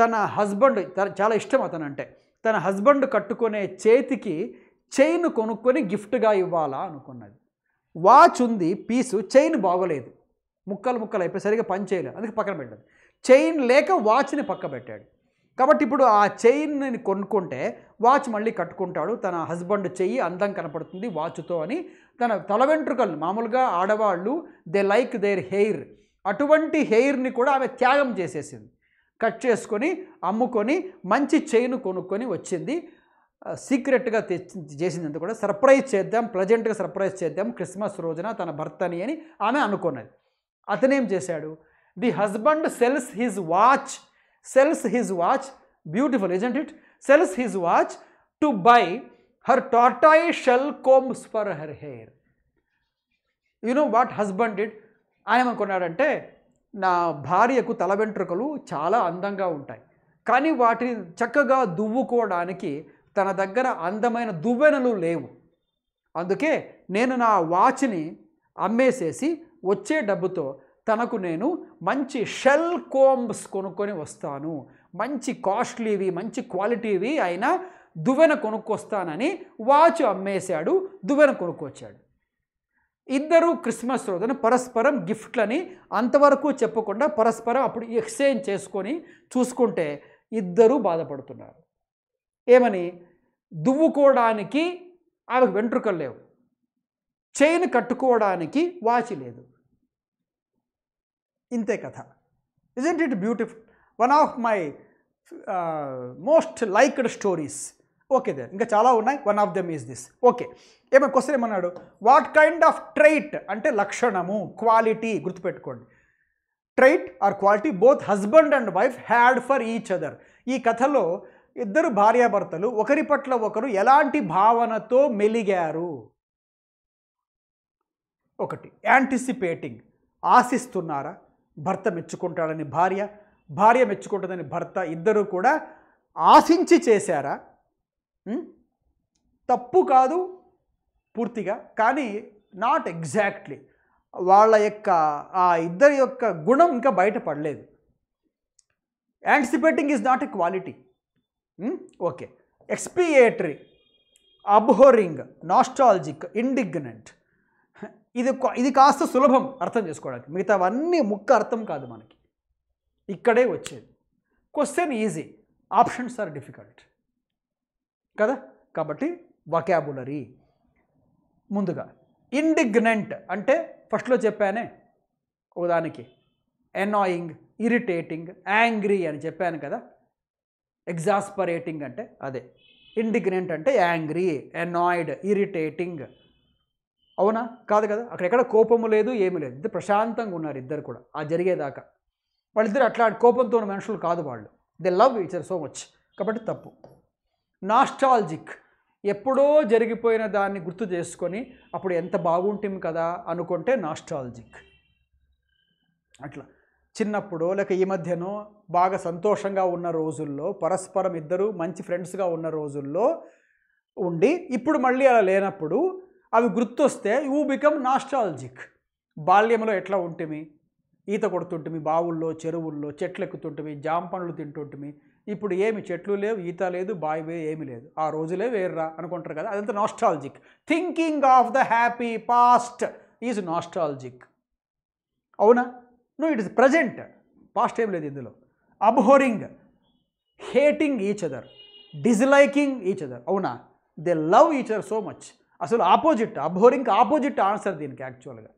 తన హస్బెండ్ చాలా ఇష్టం అతనంటే తన హస్బెండ్ కట్టుకునే చేతికి చైన్ కొనుక్కొని గిఫ్ట్గా ఇవ్వాలా అనుకున్నది వాచ్ ఉంది పీసు చైన్ బాగోలేదు ముక్కలు ముక్కలు అయిపోయి పని చేయలేదు అందుకే పక్కన పెట్టాడు చైన్ లేక వాచ్ని పక్క పెట్టాడు కాబట్టి ఇప్పుడు ఆ చైన్ని కొనుక్కుంటే వాచ్ మళ్ళీ కట్టుకుంటాడు తన హస్బెండ్ చెయ్యి అందం కనపడుతుంది వాచ్తో అని తన తల వెంట్రుకలు మామూలుగా ఆడవాళ్ళు దే లైక్ దేర్ హెయిర్ అటువంటి హెయిర్ని కూడా ఆమె త్యాగం చేసేసింది కట్ చేసుకొని అమ్ముకొని మంచి చైన్ కొనుక్కొని వచ్చింది సీక్రెట్గా అంత కూడా సర్ప్రైజ్ చేద్దాం ప్రజెంట్గా సర్ప్రైజ్ చేద్దాం క్రిస్మస్ రోజున తన భర్తని అని ఆమె అనుకున్నది అతనేం చేశాడు the husband sells his watch sells his watch beautiful isn't it sells his watch to buy her tortoise shell combs for her hair you what husband did ఆయన ఏమనుకున్నాడంటే నా భార్యకు తల వెంట్రుకలు చాలా అందంగా ఉంటాయి కానీ వాటిని చక్కగా దువ్వుకోవడానికి తన దగ్గర అందమైన దువ్వెనలు లేవు అందుకే నేను నా వాచ్ని అమ్మేసేసి వచ్చే డబ్బుతో తనకు నేను మంచి షెల్ కోంబ్స్ కొనుక్కొని వస్తాను మంచి కాస్ట్లీవి మంచి క్వాలిటీవి అయినా దువ్వెన కొనుక్కొస్తానని వాచ్ అమ్మేశాడు దువ్వెన కొనుక్కొచ్చాడు ఇద్దరు క్రిస్మస్ రోజున పరస్పరం గిఫ్ట్లని అంతవరకు చెప్పకుండా పరస్పరం అప్పుడు ఎక్స్చేంజ్ చేసుకొని చూసుకుంటే ఇద్దరూ బాధపడుతున్నారు ఏమని దువ్వుకోవడానికి ఆమెకు వెంట్రుకలు లేవు చైన్ కట్టుకోవడానికి వాచి లేదు ఇంతే కథ isn't it beautiful one of my most liked stories okay then ఇంకా చాలా ఉన్నాయి one of them is this okay ఏమైనా క్వశ్చన్ ఏమన్నాడు వాట్ కైండ్ ఆఫ్ ట్రైట్ అంటే లక్షణము క్వాలిటీ గుర్తుపెట్టుకోండి trait or quality both husband and wife had for each other ఈ కథలో ఇద్దరు భార్యాభర్తలు ఒకరి పట్ల ఒకరు ఎలాంటి భావనతో మెలిగారు ఒకటి యాంటిసిపేటింగ్ ఆశిస్తున్నారా భర్త మెచ్చుకుంటాడని భార్య భార్య మెచ్చుకుంటుందని భర్త ఇద్దరు కూడా ఆశించి చేశారా తప్పు కాదు పూర్తిగా కానీ నాట్ ఎగ్జాక్ట్లీ వాళ్ళ యొక్క ఆ ఇద్దరి యొక్క గుణం ఇంకా బయటపడలేదు anticipating is not a quality okay expiatory abhorring nostalgic indignant ఇది ఇది కాస్త సులభం అర్థం చేసుకోవడానికి మిగతావన్నీ ముక్క అర్థం కాదు మనకి ఇక్కడే వచ్చేది question easy options are difficult కదా కాబట్టి వకాబులరీ ముందుగా ఇండిగ్నెంట్ అంటే ఫస్ట్లో చెప్పానే ఒకదానికి ఎనాయింగ్ ఇరిటేటింగ్ యాంగ్రీ అని చెప్పాను కదా ఎగ్జాస్పరేటింగ్ అంటే అదే ఇండిగ్నెంట్ అంటే యాంగ్రీ ఎనాయిడ్ ఇరిటేటింగ్ అవునా కాదు కదా అక్కడెక్కడ కోపము లేదు ఏమీ లేదు ఇద్దరు ప్రశాంతంగా ఉన్నారు ఇద్దరు కూడా ఆ జరిగేదాకా వాళ్ళిద్దరు అట్లా కోపంతో మనుషులు కాదు వాళ్ళు they love each other so much కాబట్టి తప్పు నాస్టాలజిక్ ఎప్పుడో జరిగిపోయిన దాన్ని గుర్తు చేసుకొని అప్పుడు ఎంత బాగుంటుంది కదా అనుకుంటే నాస్టాలజిక్ అట్లా చిన్నప్పుడు లేక ఈ మధ్యనో బాగా సంతోషంగా ఉన్న రోజుల్లో పరస్పరం ఇద్దరు మంచి ఫ్రెండ్స్గా ఉన్న రోజుల్లో ఉండి ఇప్పుడు మళ్ళీ అలా లేనప్పుడు అవి గుర్తొస్తే యూ బికమ్ నాస్టాలజిక్ బాల్యంలో ఎట్లా ఉంటుంది ఈత కొడుతుంటుమి బావుల్లో చెరువుల్లో చెట్లు ఎక్కుతుంటుమి జాంపండ్లు తింటుంటుమి ఇప్పుడు ఏమి చెట్లు లేవు ఈత లేదు బాయ్ వే ఏమి లేదు ఆ రోజులే వేర్రా అనుకుంటారు కదా అదంతా nostalgic thinking of the happy past is nostalgic అవునా no it is present past ఏం లేదు ఇందులో abhorring hating each other disliking each other అవునా they love each other so much అసలు ఆపోజిట్ అబ్హోరింగ్ ఆపోజిట్ ఆన్సర్ దీనికి యాక్చువల్గా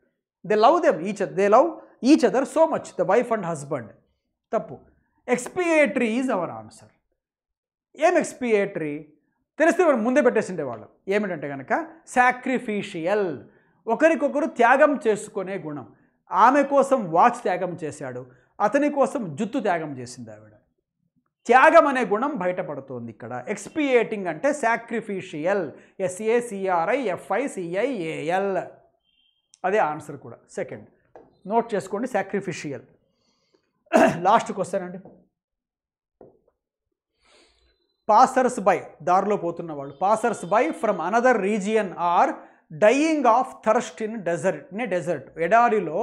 they love them each they love each other so much the wife and husband తప్పు expiatory is our answer ఏం ఎక్స్పియేటరీ తెలిస్తే మనం ముందే వాళ్ళు ఏమిటంటే కనుక సాక్రిఫిషియల్ ఒకరికొకరు త్యాగం చేసుకునే గుణం ఆమె కోసం వాచ్ త్యాగం చేశాడు అతని కోసం జుత్తు త్యాగం చేసింది ఆవిడ త్యాగం అనే గుణం బయటపడుతోంది ఇక్కడ ఎక్స్పియేటింగ్ అంటే సాక్రిఫిషియల్ ఎస్ఏసిఆర్ఐ ఎఫ్ఐసిఐఏఎల్ అదే ఆన్సర్ కూడా సెకండ్ నోట్ చేసుకోండి సాక్రిఫిషియల్ లాస్ట్కి వస్తానండి అండి పాసర్స్ బై దారిలో పోతున్న వాళ్ళు passers by from another region are dying of thirst in desert నే డెజర్ట్ ఎడారిలో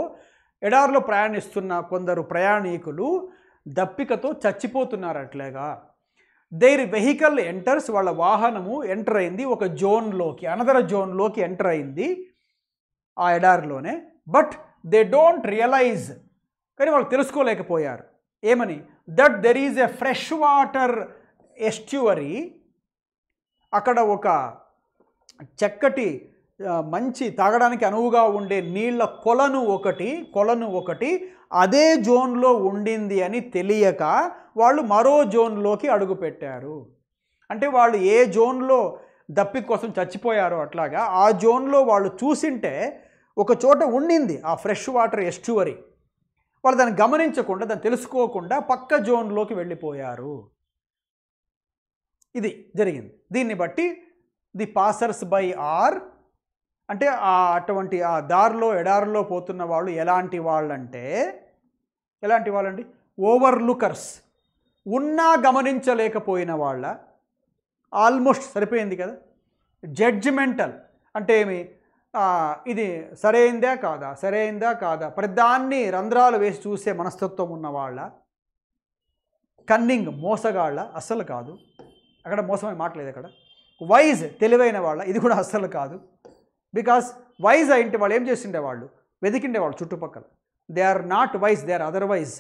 ఎడారిలో ప్రయాణిస్తున్న కొందరు ప్రయాణికులు దప్పికతో చచ్చిపోతున్నారు అట్లాగా దేర్ వెహికల్ ఎంటర్స్ వాళ్ళ వాహనము ఎంటర్ అయింది ఒక జోన్లోకి అనదర్ జోన్లోకి ఎంటర్ అయింది ఆ ఎడారిలోనే బట్ దే డోంట్ రియలైజ్ కానీ వాళ్ళు తెలుసుకోలేకపోయారు ఏమని that there is a fresh water estuary అక్కడ ఒక చక్కటి మంచి తాగడానికి అనువుగా ఉండే నీళ్ల కొలను ఒకటి కొలను ఒకటి అదే జోన్లో ఉండింది అని తెలియక వాళ్ళు మరో జోన్లోకి అడుగుపెట్టారు అంటే వాళ్ళు ఏ జోన్లో దప్పి కోసం చచ్చిపోయారో అట్లాగా ఆ జోన్లో వాళ్ళు చూసింటే ఒక చోట ఉండింది ఆ ఫ్రెష్ వాటర్ ఎస్ట్యువరీ వాళ్ళు దాన్ని గమనించకుండా దాన్ని తెలుసుకోకుండా పక్క జోన్లోకి వెళ్ళిపోయారు ఇది జరిగింది దీన్ని బట్టి ది పాసర్స్ బై ఆర్ అంటే ఆ అటువంటి ఆ దారిలో ఎడారిలో పోతున్న వాళ్ళు ఎలాంటి వాళ్ళంటే ఎలాంటి వాళ్ళండి ఓవర్లుకర్స్ ఉన్నా గమనించలేకపోయిన వాళ్ళ ఆల్మోస్ట్ సరిపోయింది కదా జడ్జిమెంటల్ అంటే ఏమి ఇది సరైందా కాదా సరైందా కాదా ప్రతిదాన్ని రంధ్రాలు వేసి చూసే మనస్తత్వం ఉన్నవాళ్ళ కన్నింగ్ మోసగాళ్ళ అస్సలు కాదు అక్కడ మోసమైన మాట్లేదు అక్కడ వైజ్ తెలివైన వాళ్ళ ఇది కూడా అస్సలు కాదు బికాస్ వైజ్ అయింటి వాళ్ళు ఏం చేస్తుండే వాళ్ళు వెతికిండే వాళ్ళు చుట్టుపక్కల they are not wise they are otherwise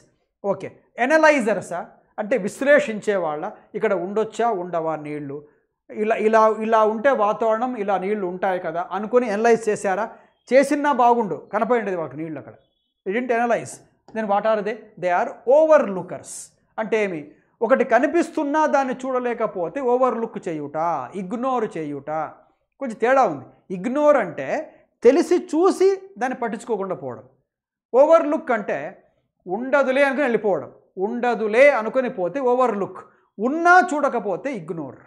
okay ఎనలైజర్సా అంటే విశ్లేషించే వాళ్ళ ఇక్కడ ఉండొచ్చా ఉండవా నీళ్లు ఇలా ఇలా ఇలా ఉంటే వాతావరణం ఇలా నీళ్లు ఉంటాయి కదా అనుకుని ఎనలైజ్ చేశారా చేసినా బాగుండు కనపడింది వాళ్ళకి నీళ్ళు అక్కడ ఇంట్ analyse then what are they they are overlookers అంటే ఏమి ఒకటి కనిపిస్తున్నా దాన్ని చూడలేకపోతే ఓవర్లుక్ చేయుట ఇగ్నోర్ చేయుట కొంచెం తేడా ఉంది ఇగ్నోర్ అంటే తెలిసి చూసి దాన్ని పట్టించుకోకుండా పోవడం ఓవర్లుక్ అంటే ఉండదులే అనుకుని వెళ్ళిపోవడం ఉండదులే అనుకుని పోతే ఓవర్లుక్ ఉన్నా చూడకపోతే ఇగ్నోర్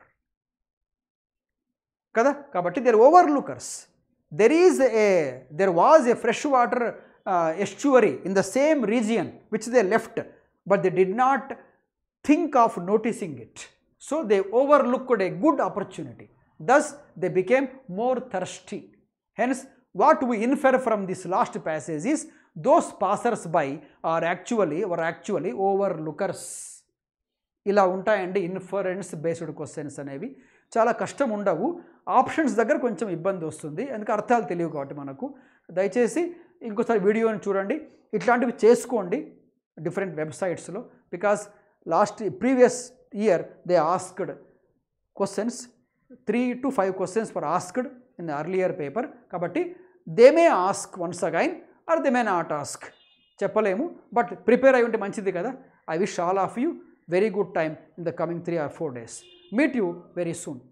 కదా కాబట్టి there overlookers there is a there was a fresh water estuary in the same region which they left but they did not think of noticing it. So they overlooked a good opportunity. Thus they became more thirsty. Hence, what we infer from this last passage is those passers-by are actually were actually overlookers. ఇలా ఉంటాయండి inference based questions అనేవి చాలా కష్టం ఉండవు options దగ్గర కొంచెం ఇబ్బంది వస్తుంది ఎందుకంటే అర్థాలు తెలియవు కాబట్టి మనకు దయచేసి ఇంకోసారి వీడియోని చూడండి ఇట్లాంటివి చేసుకోండి డిఫరెంట్ వెబ్సైట్స్లో because last previous year they asked questions 3 to 5 questions were asked in the earlier paper కాబట్టి they may ask once again or they may not ask చెప్పలేము బట్ ప్రిపేర్ అయి ఉంటే మంచిది కదా I wish all of you very good time in the coming three or four days meet you very soon